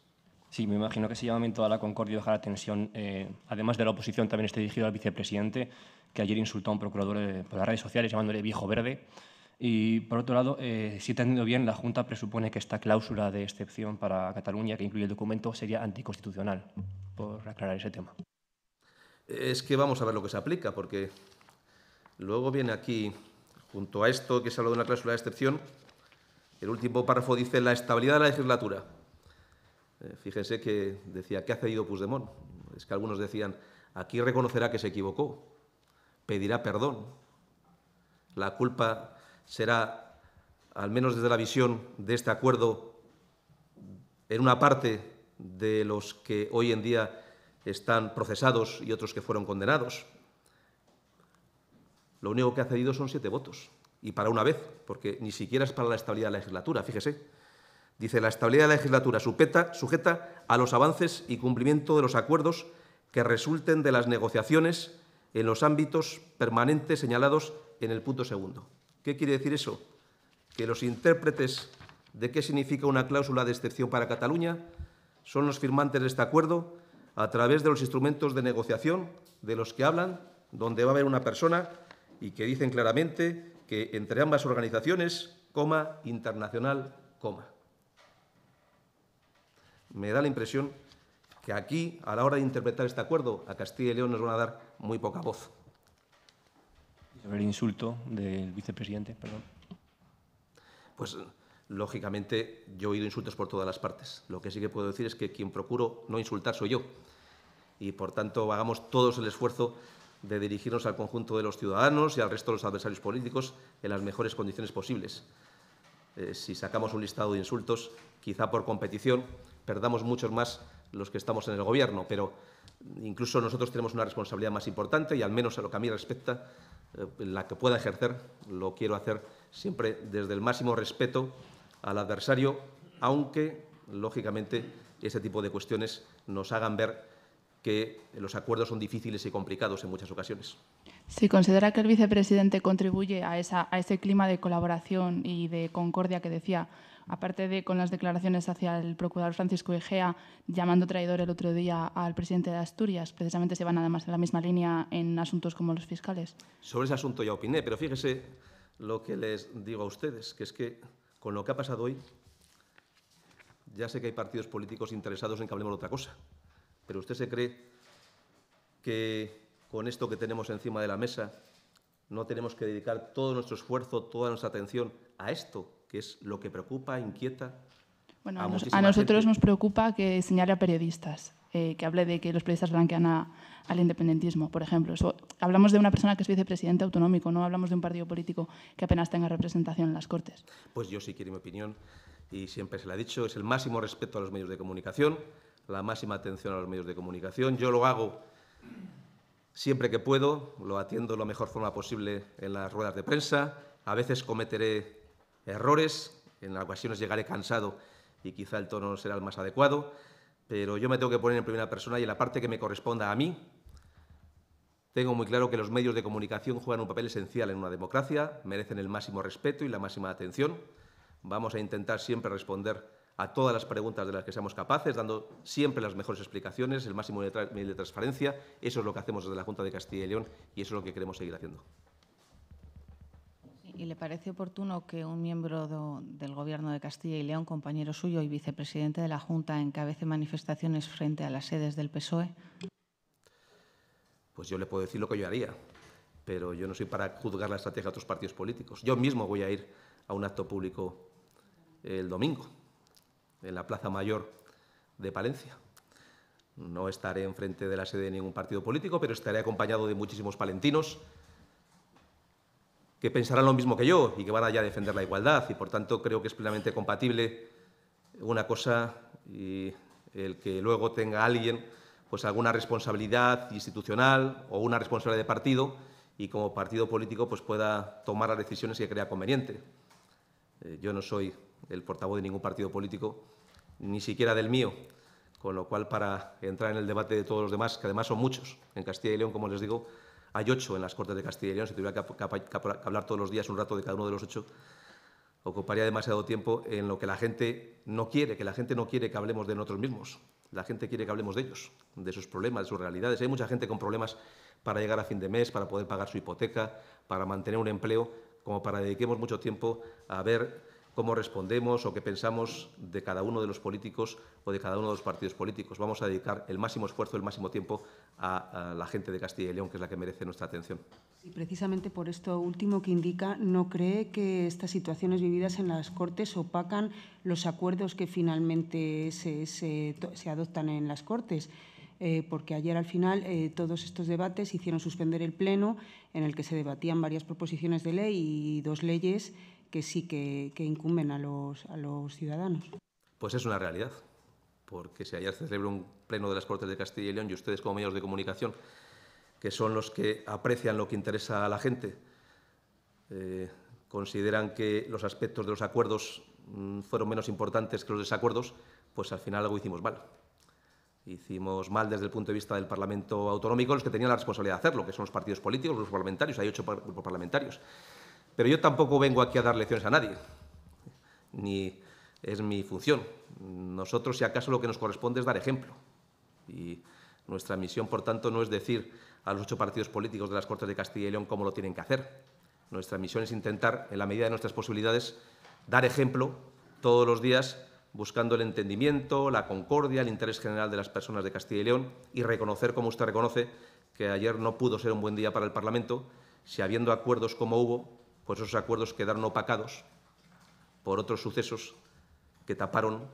Sí, me imagino que ese llamamiento a la concordia y dejar la tensión, eh, además de la oposición, también está dirigido al vicepresidente, que ayer insultó a un procurador de, eh, por las redes sociales llamándole viejo verde. Y por otro lado, eh, si he entendido bien, la Junta presupone que esta cláusula de excepción para Cataluña, que incluye el documento, sería anticonstitucional, por aclarar ese tema es que vamos a ver lo que se aplica, porque luego viene aquí, junto a esto que se habla de una cláusula de excepción, el último párrafo dice la estabilidad de la legislatura. Eh, fíjense que decía, que ha cedido Puigdemont? Es que algunos decían, aquí reconocerá que se equivocó, pedirá perdón, la culpa será, al menos desde la visión de este acuerdo, en una parte de los que hoy en día están procesados y otros que fueron condenados. Lo único que ha cedido son siete votos, y para una vez, porque ni siquiera es para la estabilidad de la legislatura, fíjese. Dice, la estabilidad de la legislatura sujeta, sujeta a los avances y cumplimiento de los acuerdos que resulten de las negociaciones en los ámbitos permanentes señalados en el punto segundo. ¿Qué quiere decir eso? Que los intérpretes de qué significa una cláusula de excepción para Cataluña son los firmantes de este acuerdo a través de los instrumentos de negociación de los que hablan, donde va a haber una persona y que dicen claramente que entre ambas organizaciones, coma, internacional, coma. Me da la impresión que aquí, a la hora de interpretar este acuerdo, a Castilla y León nos van a dar muy poca voz. El insulto del vicepresidente, perdón. Pues lógicamente yo he oído insultos por todas las partes. Lo que sí que puedo decir es que quien procuro no insultar soy yo. Y por tanto, hagamos todos el esfuerzo de dirigirnos al conjunto de los ciudadanos y al resto de los adversarios políticos en las mejores condiciones posibles. Eh, si sacamos un listado de insultos, quizá por competición, perdamos muchos más los que estamos en el Gobierno, pero incluso nosotros tenemos una responsabilidad más importante y al menos a lo que a mí respecta, eh, la que pueda ejercer, lo quiero hacer siempre desde el máximo respeto al adversario, aunque, lógicamente, ese tipo de cuestiones nos hagan ver que los acuerdos son difíciles y complicados en muchas ocasiones. Si considera que el vicepresidente contribuye a, esa, a ese clima de colaboración y de concordia que decía, aparte de con las declaraciones hacia el procurador Francisco Egea, llamando traidor el otro día al presidente de Asturias, precisamente se van además en la misma línea en asuntos como los fiscales. Sobre ese asunto ya opiné, pero fíjese lo que les digo a ustedes, que es que con lo que ha pasado hoy, ya sé que hay partidos políticos interesados en que hablemos de otra cosa, pero usted se cree que con esto que tenemos encima de la mesa no tenemos que dedicar todo nuestro esfuerzo, toda nuestra atención a esto, que es lo que preocupa, inquieta. a, nosotros nos preocupa que señale a periodistas. Eh, que hable de que los periodistas blanquean al independentismo, por ejemplo. hablamos de una persona que es vicepresidente autonómico, no hablamos de un partido político que apenas tenga representación en las Cortes. Pues yo sí quiero mi opinión, y siempre se la he dicho, es el máximo respeto a los medios de comunicación, la máxima atención a los medios de comunicación. Yo lo hago siempre que puedo, lo atiendo de la mejor forma posible en las ruedas de prensa. A veces cometeré errores, en ocasiones llegaré cansado y quizá el tono no será el más adecuado pero yo me tengo que poner en primera persona y en la parte que me corresponda a mí, tengo muy claro que los medios de comunicación juegan un papel esencial en una democracia, merecen el máximo respeto y la máxima atención. Vamos a intentar siempre responder a todas las preguntas de las que seamos capaces, dando siempre las mejores explicaciones, el máximo nivel de transparencia. Eso es lo que hacemos desde la Junta de Castilla y León y eso es lo que queremos seguir haciendo y le parece oportuno que un miembro del Gobierno de Castilla y León, compañero suyo y vicepresidente de la Junta, encabece manifestaciones frente a las sedes del PSOE? Pues yo le puedo decir lo que yo haría, pero yo no soy para juzgar la estrategia de otros partidos políticos. Yo mismo voy a ir a un acto público el domingo en la Plaza Mayor de Palencia. No estaré enfrente de la sede de ningún partido político, pero estaré acompañado de muchísimos palentinos que pensarán lo mismo que yo y que van allá a defender la igualdad y por tanto creo que es plenamente compatible una cosa y el que luego tenga alguien pues alguna responsabilidad institucional o una responsabilidad de partido y como partido político pues pueda tomar las decisiones que crea conveniente. Eh, yo no soy el portavoz de ningún partido político, ni siquiera del mío, con lo cual para entrar en el debate de todos los demás, que además son muchos en Castilla y León, como les digo, hay ocho en las Cortes de Castilla y León, si tuviera que, hablar todos los días un rato de cada uno de los ocho, ocuparía demasiado tiempo en lo que la gente no quiere, que la gente no quiere que hablemos de nosotros mismos. La gente quiere que hablemos de ellos, de sus problemas, de sus realidades. Hay mucha gente con problemas para llegar a fin de mes, para poder pagar su hipoteca, para mantener un empleo, como para dediquemos mucho tiempo a ver cómo respondemos o qué pensamos de cada uno de los políticos o de cada uno de los partidos políticos. Vamos a dedicar el máximo esfuerzo, el máximo tiempo a, la gente de Castilla y León, que es la que merece nuestra atención. Y precisamente por esto último que indica, ¿no cree que estas situaciones vividas en las Cortes opacan los acuerdos que finalmente se, adoptan en las Cortes? Eh, porque ayer al final eh, todos estos debates hicieron suspender el Pleno en el que se debatían varias proposiciones de ley y dos leyes que sí que, incumben a los, a los ciudadanos. Pues es una realidad, porque si ayer se celebró un pleno de las Cortes de Castilla y León y ustedes como medios de comunicación, que son los que aprecian lo que interesa a la gente, eh, consideran que los aspectos de los acuerdos mm, fueron menos importantes que los desacuerdos, pues al final algo hicimos mal. Hicimos mal desde el punto de vista del Parlamento autonómico, los que tenían la responsabilidad de hacerlo, que son los partidos políticos, los parlamentarios, hay ocho grupos parlamentarios. Pero yo tampoco vengo aquí a dar lecciones a nadie, ni es mi función. Nosotros, si acaso, lo que nos corresponde es dar ejemplo. Y nuestra misión, por tanto, no es decir a los ocho partidos políticos de las Cortes de Castilla y León cómo lo tienen que hacer. Nuestra misión es intentar, en la medida de nuestras posibilidades, dar ejemplo todos los días buscando el entendimiento, la concordia, el interés general de las personas de Castilla y León y reconocer, como usted reconoce, que ayer no pudo ser un buen día para el Parlamento, si habiendo acuerdos como hubo, pues esos acuerdos quedaron opacados por otros sucesos que taparon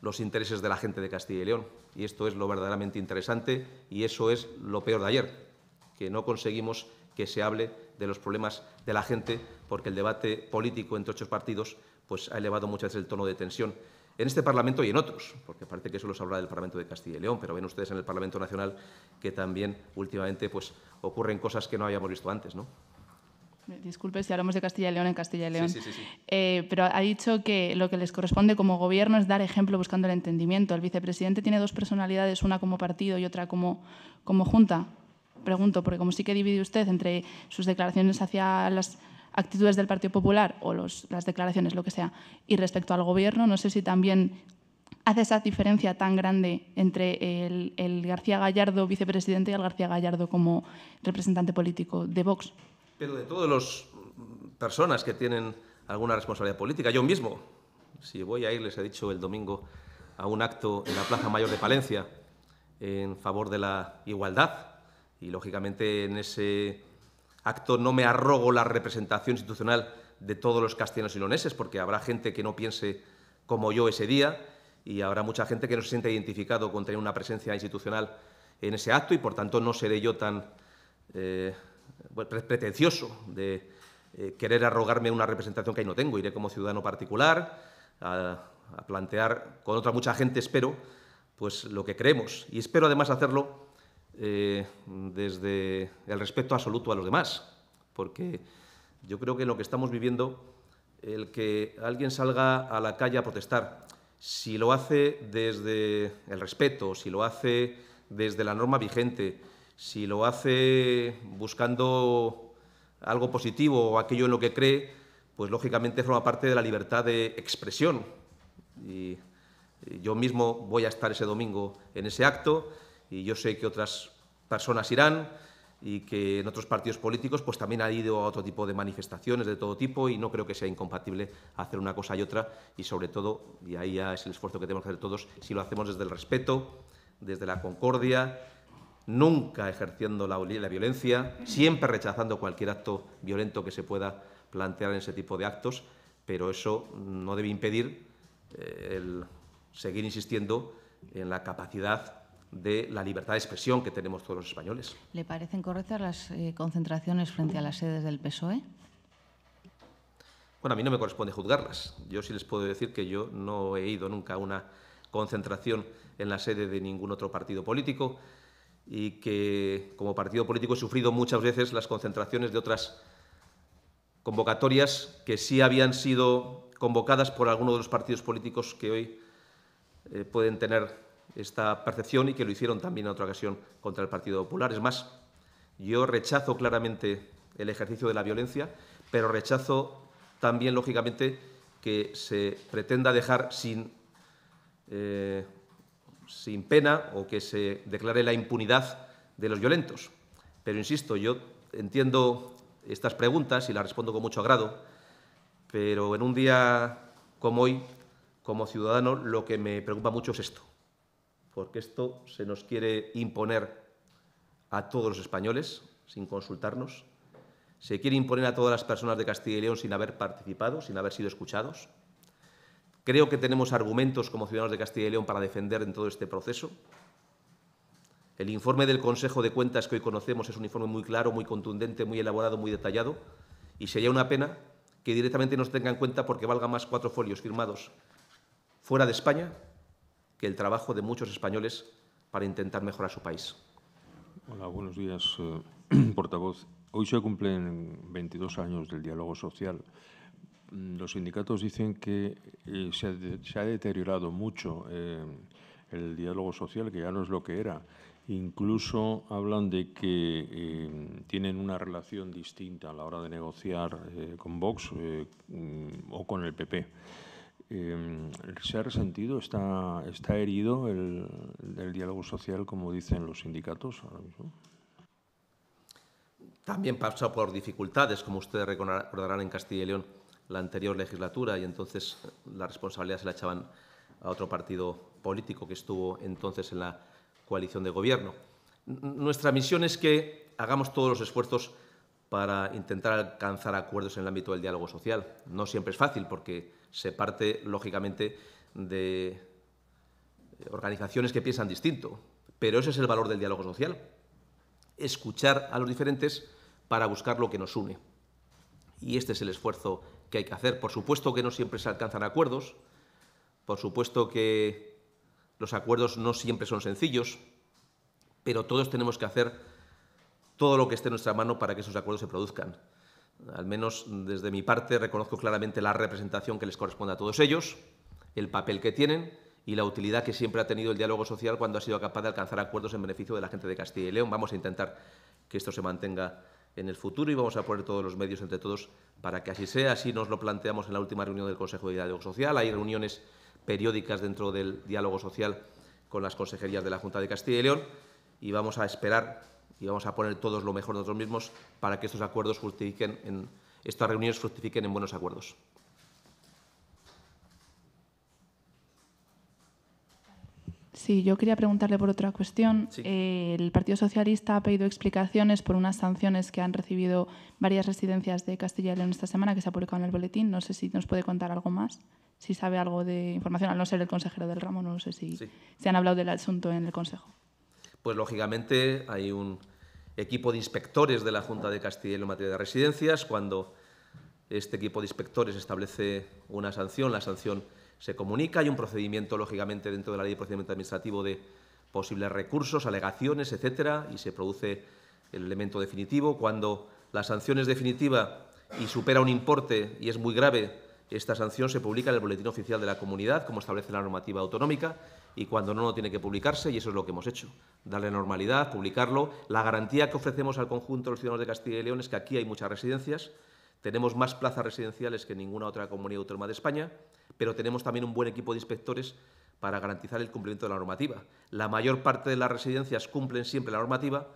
los intereses de la gente de Castilla y León. Y esto es lo verdaderamente interesante y eso es lo peor de ayer, que no conseguimos que se hable de los problemas de la gente porque el debate político entre ocho partidos pues, ha elevado muchas veces el tono de tensión en este Parlamento y en otros, porque parece que solo se habla del Parlamento de Castilla y León, pero ven ustedes en el Parlamento Nacional que también últimamente pues, ocurren cosas que no habíamos visto antes. ¿no? disculpe si hablamos de Castilla y León en Castilla y León, eh, pero ha dicho que lo que les corresponde como gobierno es dar ejemplo buscando el entendimiento. El vicepresidente tiene dos personalidades, una como partido y otra como, como junta. Pregunto, porque como sí que divide usted entre sus declaraciones hacia las actitudes del Partido Popular o las declaraciones, lo que sea, y respecto al gobierno, no sé si también hace esa diferencia tan grande entre el García Gallardo vicepresidente y el García Gallardo como representante político de Vox pero de todas las personas que tienen alguna responsabilidad política. Yo mismo, si voy a ir, les he dicho el domingo, a un acto en la Plaza Mayor de Palencia en favor de la igualdad. Y lógicamente en ese acto no me arrogo la representación institucional de todos los castellanos y porque habrá gente que no piense como yo ese día y habrá mucha gente que no se sienta identificado con tener una presencia institucional en ese acto y por tanto no seré yo tan eh, pretencioso de eh, querer arrogarme una representación que ahí no tengo. Iré como ciudadano particular a, plantear con otra mucha gente, espero, pues lo que creemos. Y espero además hacerlo eh, desde el respeto absoluto a los demás, porque yo creo que lo que estamos viviendo, el que alguien salga a la calle a protestar, si lo hace desde el respeto, si lo hace desde la norma vigente, si lo hace buscando algo positivo o aquello en lo que cree, pues lógicamente forma parte de la libertad de expresión. Y yo mismo voy a estar ese domingo en ese acto y yo sé que otras personas irán y que en otros partidos políticos pues también ha ido a otro tipo de manifestaciones de todo tipo y no creo que sea incompatible hacer una cosa y otra y sobre todo, y ahí ya es el esfuerzo que tenemos que hacer todos, si lo hacemos desde el respeto, desde la concordia, nunca ejerciendo la, violencia, siempre rechazando cualquier acto violento que se pueda plantear en ese tipo de actos, pero eso no debe impedir eh, el seguir insistiendo en la capacidad de la libertad de expresión que tenemos todos los españoles. ¿Le parecen correctas las eh, concentraciones frente a las sedes del PSOE? Bueno, a mí no me corresponde juzgarlas. Yo sí les puedo decir que yo no he ido nunca a una concentración en la sede de ningún otro partido político y que como partido político he sufrido muchas veces las concentraciones de otras convocatorias que sí habían sido convocadas por alguno de los partidos políticos que hoy eh, pueden tener esta percepción y que lo hicieron también en otra ocasión contra el Partido Popular. Es más, yo rechazo claramente el ejercicio de la violencia, pero rechazo también, lógicamente, que se pretenda dejar sin eh, sin pena o que se declare la impunidad de los violentos. Pero insisto, yo entiendo estas preguntas y las respondo con mucho agrado, pero en un día como hoy, como ciudadano, lo que me preocupa mucho es esto, porque esto se nos quiere imponer a todos los españoles sin consultarnos, se quiere imponer a todas las personas de Castilla y León sin haber participado, sin haber sido escuchados, Creo que tenemos argumentos como ciudadanos de Castilla y León para defender en todo este proceso. El informe del Consejo de Cuentas que hoy conocemos es un informe muy claro, muy contundente, muy elaborado, muy detallado, y sería una pena que directamente nos tenga en cuenta porque valga más cuatro folios firmados fuera de España que el trabajo de muchos españoles para intentar mejorar su país. Hola, buenos días, eh, portavoz. Hoy se cumplen 22 años del diálogo social Mm, los sindicatos dicen que eh, se, ha, deteriorado mucho eh, el diálogo social, que ya no es lo que era. Incluso hablan de que eh, tienen una relación distinta a la hora de negociar con Vox mm, o con el PP. ¿Se ha resentido, está, está herido el, diálogo social, como dicen los sindicatos También pasa por dificultades, como ustedes recordarán en Castilla y León la anterior legislatura y entonces la responsabilidad se la echaban a otro partido político que estuvo entonces en la coalición de gobierno. Nuestra misión es que hagamos todos los esfuerzos para intentar alcanzar acuerdos en el ámbito del diálogo social. No siempre es fácil porque se parte, lógicamente, de organizaciones que piensan distinto, pero ese es el valor del diálogo social, escuchar a los diferentes para buscar lo que nos une. Y este es el esfuerzo que hay que hacer. Por supuesto que no siempre se alcanzan acuerdos, por supuesto que los acuerdos no siempre son sencillos, pero todos tenemos que hacer todo lo que esté en nuestra mano para que esos acuerdos se produzcan. Al menos desde mi parte reconozco claramente la representación que les corresponde a todos ellos, el papel que tienen y la utilidad que siempre ha tenido el diálogo social cuando ha sido capaz de alcanzar acuerdos en beneficio de la gente de Castilla y León. Vamos a intentar que esto se mantenga en el futuro y vamos a poner todos los medios entre todos para que así sea. Así nos lo planteamos en la última reunión del Consejo de Diálogo Social. Hay reuniones periódicas dentro del diálogo social con las consejerías de la Junta de Castilla y León y vamos a esperar y vamos a poner todos lo mejor de nosotros mismos para que estos acuerdos en, estas reuniones fructifiquen en buenos acuerdos. Sí, yo quería preguntarle por otra cuestión. Eh, el Partido Socialista ha pedido explicaciones por unas sanciones que han recibido varias residencias de Castilla y León esta semana, que se ha publicado en el boletín. No sé si nos puede contar algo más, si sabe algo de información, al no ser el consejero del ramo, no sé si se han hablado del asunto en el Consejo. Pues lógicamente hay un equipo de inspectores de la Junta de Castilla y León en materia de residencias. Cuando este equipo de inspectores establece una sanción, la sanción se comunica, hay un procedimiento, lógicamente, dentro de la ley de procedimiento administrativo de posibles recursos, alegaciones, etcétera, y se produce el elemento definitivo. Cuando la sanción es definitiva y supera un importe y es muy grave, esta sanción se publica en el Boletín Oficial de la Comunidad, como establece la normativa autonómica, y cuando no, no tiene que publicarse, y eso es lo que hemos hecho, darle normalidad, publicarlo. La garantía que ofrecemos al conjunto de los ciudadanos de Castilla y León es que aquí hay muchas residencias, tenemos más plazas residenciales que ninguna otra comunidad autónoma de España, pero tenemos también un buen equipo de inspectores para garantizar el cumplimiento de la normativa. La mayor parte de las residencias cumplen siempre la normativa,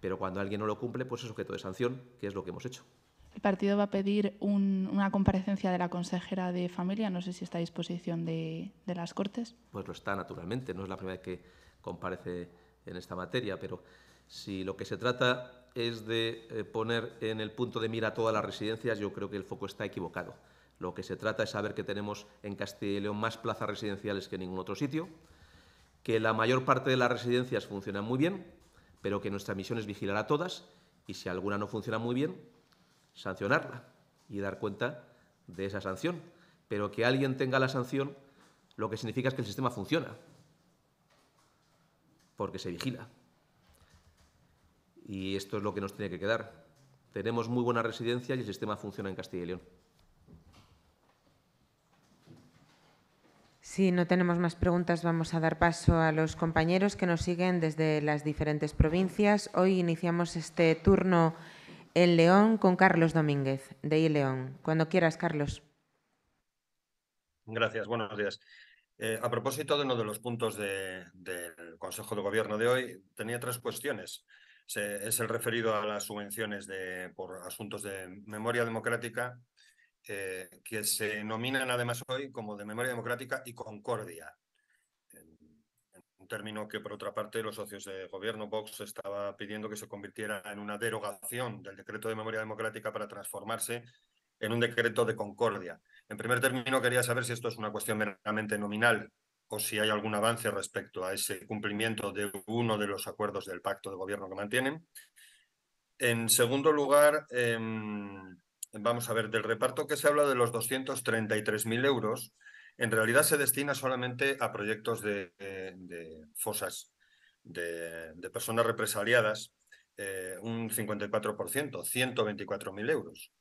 pero cuando alguien no lo cumple, pues es objeto de sanción, que es lo que hemos hecho. El partido va a pedir una comparecencia de la consejera de familia, no sé si está a disposición de, de, las Cortes. Pues lo está, naturalmente, no es la primera vez que comparece en esta materia, pero si lo que se trata es de eh, poner en el punto de mira todas las residencias, yo creo que el foco está equivocado. Lo que se trata es saber que tenemos en Castilla y León más plazas residenciales que en ningún otro sitio, que la mayor parte de las residencias funcionan muy bien, pero que nuestra misión es vigilar a todas y si alguna no funciona muy bien, sancionarla y dar cuenta de esa sanción. Pero que alguien tenga la sanción lo que significa es que el sistema funciona, porque se vigila y esto es lo que nos tiene que quedar. Tenemos muy buena residencia y el sistema funciona en Castilla y León. Si no tenemos más preguntas, vamos a dar paso a los compañeros que nos siguen desde las diferentes provincias. Hoy iniciamos este turno en León con Carlos Domínguez, de I León. Cuando quieras, Carlos. Gracias, buenos días. Eh, a propósito de uno de los puntos del Consejo de Gobierno de hoy, tenía tres cuestiones es el referido a las subvenciones de, por asuntos de memoria democrática, eh, que se nominan además hoy como de memoria democrática y concordia. un término que, por otra parte, los socios de gobierno Vox estaba pidiendo que se convirtiera en una derogación del decreto de memoria democrática para transformarse en un decreto de concordia. En primer término, quería saber si esto es una cuestión meramente nominal o si hay algún avance respecto a ese cumplimiento de uno de los acuerdos del pacto de gobierno que mantienen. En segundo lugar, em, vamos a ver, del reparto que se habla de los 233.000 euros, en realidad se destina solamente a proyectos de, fosas, de, personas represaliadas, eh, un 54%, 124.000 euros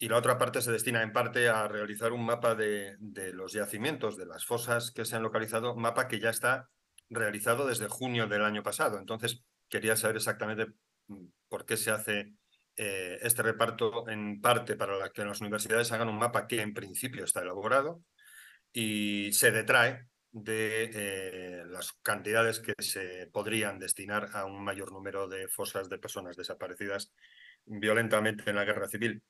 y la otra parte se destina en parte a realizar un mapa de, los yacimientos, de las fosas que se han localizado, mapa que ya está realizado desde junio del año pasado. Entonces, quería saber exactamente mm, por qué se hace eh, este reparto en parte para que las universidades hagan un mapa que en principio está elaborado y se detrae de eh, las cantidades que se podrían destinar a un mayor número de fosas de personas desaparecidas violentamente en la guerra civil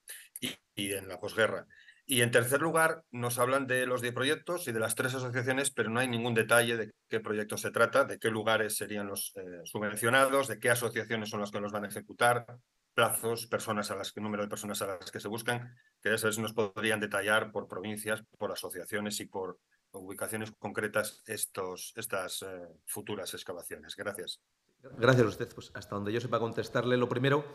y, en la posguerra. Y en tercer lugar, nos hablan de los 10 proyectos y de las tres asociaciones, pero no hay ningún detalle de qué proyectos se trata, de qué lugares serían los eh, subvencionados, de qué asociaciones son las que los van a ejecutar, plazos, personas a las que, número de personas a las que se buscan, que si nos podrían detallar por provincias, por asociaciones y por ubicaciones concretas estos, estas eh, futuras excavaciones. Gracias. Gracias a usted. Pues hasta donde yo sepa contestarle, lo primero,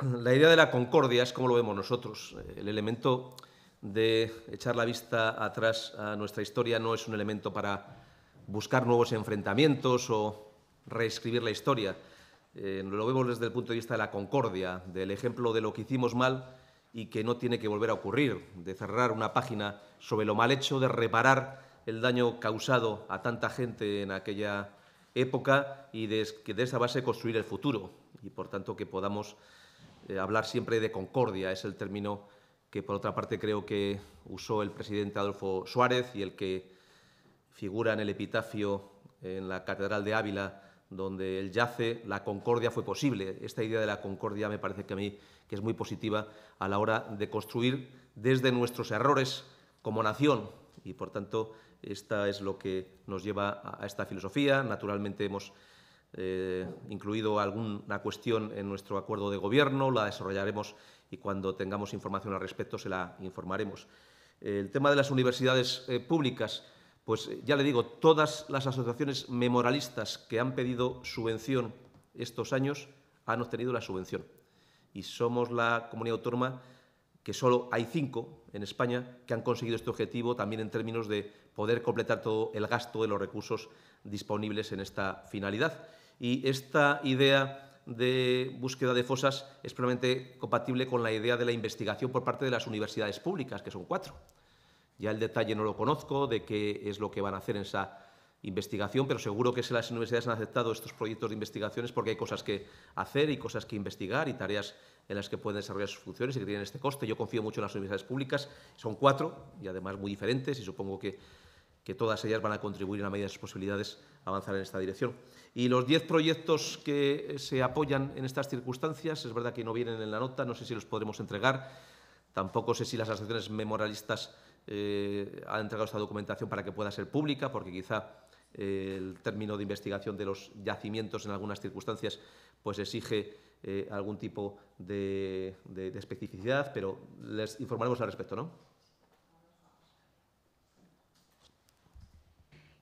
la idea de la concordia es como lo vemos nosotros. El elemento de echar la vista atrás a nuestra historia no es un elemento para buscar nuevos enfrentamientos o reescribir la historia. Eh, lo vemos desde el punto de vista de la concordia, del ejemplo de lo que hicimos mal y que no tiene que volver a ocurrir, de cerrar una página sobre lo mal hecho, de reparar el daño causado a tanta gente en aquella época y de, que de esa base construir el futuro y por tanto que podamos eh, hablar siempre de concordia, es el término que por otra parte creo que usó el presidente Adolfo Suárez y el que figura en el epitafio en la Catedral de Ávila, donde él yace, la concordia fue posible. Esta idea de la concordia me parece que a mí que es muy positiva a la hora de construir desde nuestros errores como nación y por tanto esta es lo que nos lleva a esta filosofía. Naturalmente hemos eh, incluido alguna cuestión en nuestro acuerdo de gobierno, la desarrollaremos y cuando tengamos información al respecto se la informaremos. El tema de las universidades eh, públicas, pues eh, ya le digo, todas las asociaciones memorialistas que han pedido subvención estos años han obtenido la subvención. Y somos la comunidad autónoma que solo hay cinco en España que han conseguido este objetivo también en términos de poder completar todo el gasto de los recursos disponibles en esta finalidad. Y esta idea de búsqueda de fosas es plenamente compatible con la idea de la investigación por parte de las universidades públicas, que son cuatro. Ya el detalle no lo conozco de qué es lo que van a hacer en esa investigación, pero seguro que si las universidades han aceptado estos proyectos de investigaciones porque hay cosas que hacer y cosas que investigar y tareas en las que pueden desarrollar sus funciones y que tienen este coste. Yo confío mucho en las universidades públicas, son cuatro y además muy diferentes y supongo que que todas ellas van a contribuir en la medida de sus posibilidades a avanzar en esta dirección. Y los 10 proyectos que eh, se apoyan en estas circunstancias, es verdad que no vienen en la nota, no sé si los podremos entregar, tampoco sé si las asociaciones memorialistas eh, han entregado esta documentación para que pueda ser pública, porque quizá eh, el término de investigación de los yacimientos en algunas circunstancias pues exige algún tipo de, de especificidad, pero les informaremos al respecto, ¿no?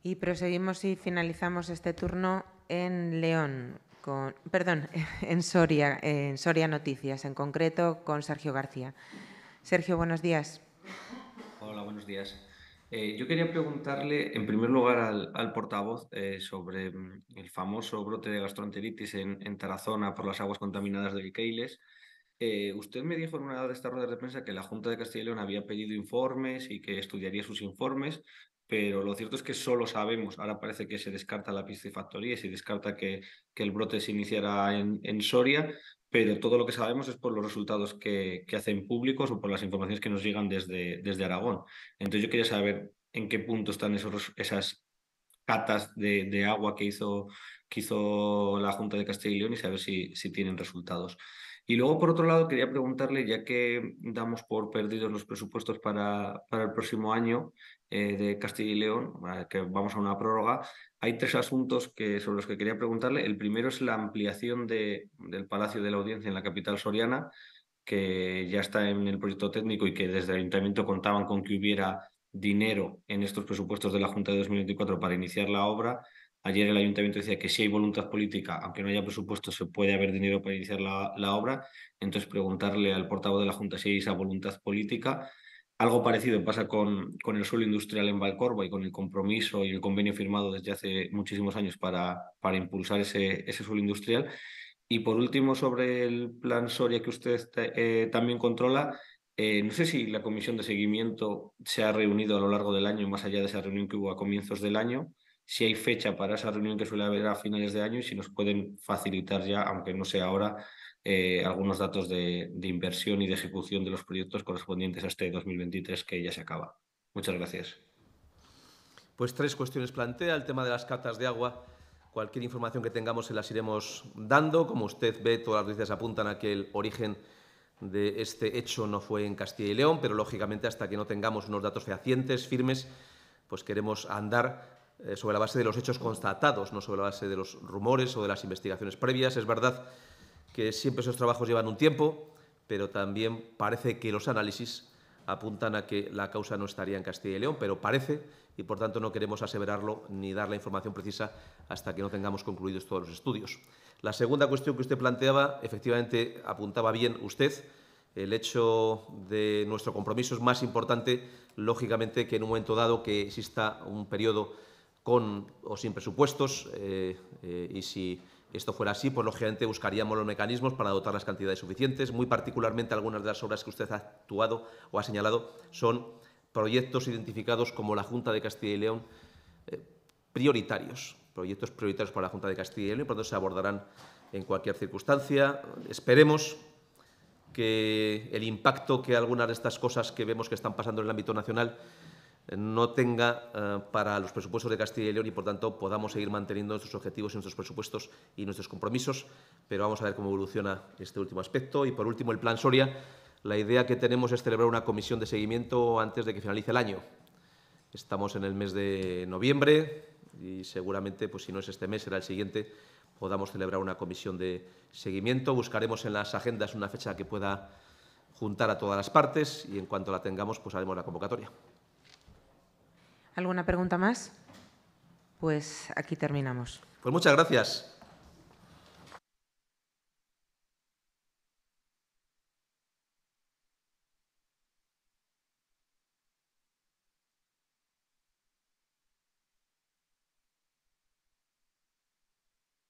Y proseguimos y finalizamos este turno en León, con, perdón, en Soria, en Soria Noticias, en concreto con Sergio García. Sergio, buenos días. Hola, buenos días. Eh, yo quería preguntarle, en primer lugar, al, portavoz eh, sobre mm, el famoso brote de gastroenteritis en, Tarazona por las aguas contaminadas del Keiles. Eh, usted me dijo en una de estas ruedas de prensa que la Junta de Castilla y León había pedido informes y que estudiaría sus informes, pero lo cierto es que solo sabemos, ahora parece que se descarta la piscifactoría, se descarta que, que el brote se iniciara en, Soria, pero todo lo que sabemos es por los resultados que, que, hacen públicos o por las informaciones que nos llegan desde, desde Aragón. Entonces yo quería saber en qué punto están esos, esas catas de, agua que hizo, que la Junta de Castilla y León y saber si, si tienen resultados. Y luego, por otro lado, quería preguntarle, ya que damos por perdidos los presupuestos para, para el próximo año, eh, de Castilla y León, que vamos a una prórroga, hay tres asuntos que, sobre los que quería preguntarle. El primero es la ampliación de, del Palacio de la Audiencia en la capital soriana, que ya está en el proyecto técnico y que desde el ayuntamiento contaban con que hubiera dinero en estos presupuestos de la Junta de 2024 para iniciar la obra. Ayer el ayuntamiento decía que si hay voluntad política, aunque no haya presupuesto, se puede haber dinero para iniciar la, la obra. Entonces, preguntarle al portavoz de la Junta si hay esa voluntad política. Algo parecido pasa con, con, el suelo industrial en Valcorba y con el compromiso y el convenio firmado desde hace muchísimos años para, para impulsar ese, ese suelo industrial. Y por último, sobre el plan Soria que usted eh, también controla, eh, no sé si la comisión de seguimiento se ha reunido a lo largo del año, más allá de esa reunión que hubo a comienzos del año, si hay fecha para esa reunión que suele haber a finales de año y si nos pueden facilitar ya, aunque no sea ahora, eh, algunos datos de, inversión y de ejecución de los proyectos correspondientes a este 2023 que ya se acaba. Muchas gracias. Pues tres cuestiones plantea. El tema de las catas de agua. Cualquier información que tengamos se las iremos dando. Como usted ve, todas las noticias apuntan a que el origen de este hecho no fue en Castilla y León, pero lógicamente hasta que no tengamos unos datos fehacientes, firmes, pues queremos andar eh, sobre la base de los hechos constatados, no sobre la base de los rumores o de las investigaciones previas. Es verdad que siempre esos trabajos llevan un tiempo, pero también parece que los análisis apuntan a que la causa no estaría en Castilla y León, pero parece y por tanto no queremos aseverarlo ni dar la información precisa hasta que no tengamos concluidos todos los estudios. La segunda cuestión que usted planteaba, efectivamente apuntaba bien usted, el hecho de nuestro compromiso es más importante, lógicamente, que en un momento dado que exista un periodo con o sin presupuestos eh, eh, y si esto fuera así, pues lógicamente buscaríamos los mecanismos para dotar las cantidades suficientes. Muy particularmente algunas de las obras que usted ha actuado o ha señalado son proyectos identificados como la Junta de Castilla y León eh, prioritarios, proyectos prioritarios para la Junta de Castilla y León, por lo tanto se abordarán en cualquier circunstancia. Esperemos que el impacto que algunas de estas cosas que vemos que están pasando en el ámbito nacional no tenga eh, para los presupuestos de Castilla y León y, por tanto, podamos seguir manteniendo nuestros objetivos, nuestros presupuestos y nuestros compromisos. Pero vamos a ver cómo evoluciona este último aspecto. Y, por último, el plan Soria. La idea que tenemos es celebrar una comisión de seguimiento antes de que finalice el año. Estamos en el mes de noviembre y seguramente, pues si no es este mes, será el siguiente, podamos celebrar una comisión de seguimiento. Buscaremos en las agendas una fecha que pueda juntar a todas las partes y en cuanto la tengamos, pues haremos la convocatoria. ¿Alguna pregunta más? Pues aquí terminamos. Pues muchas gracias.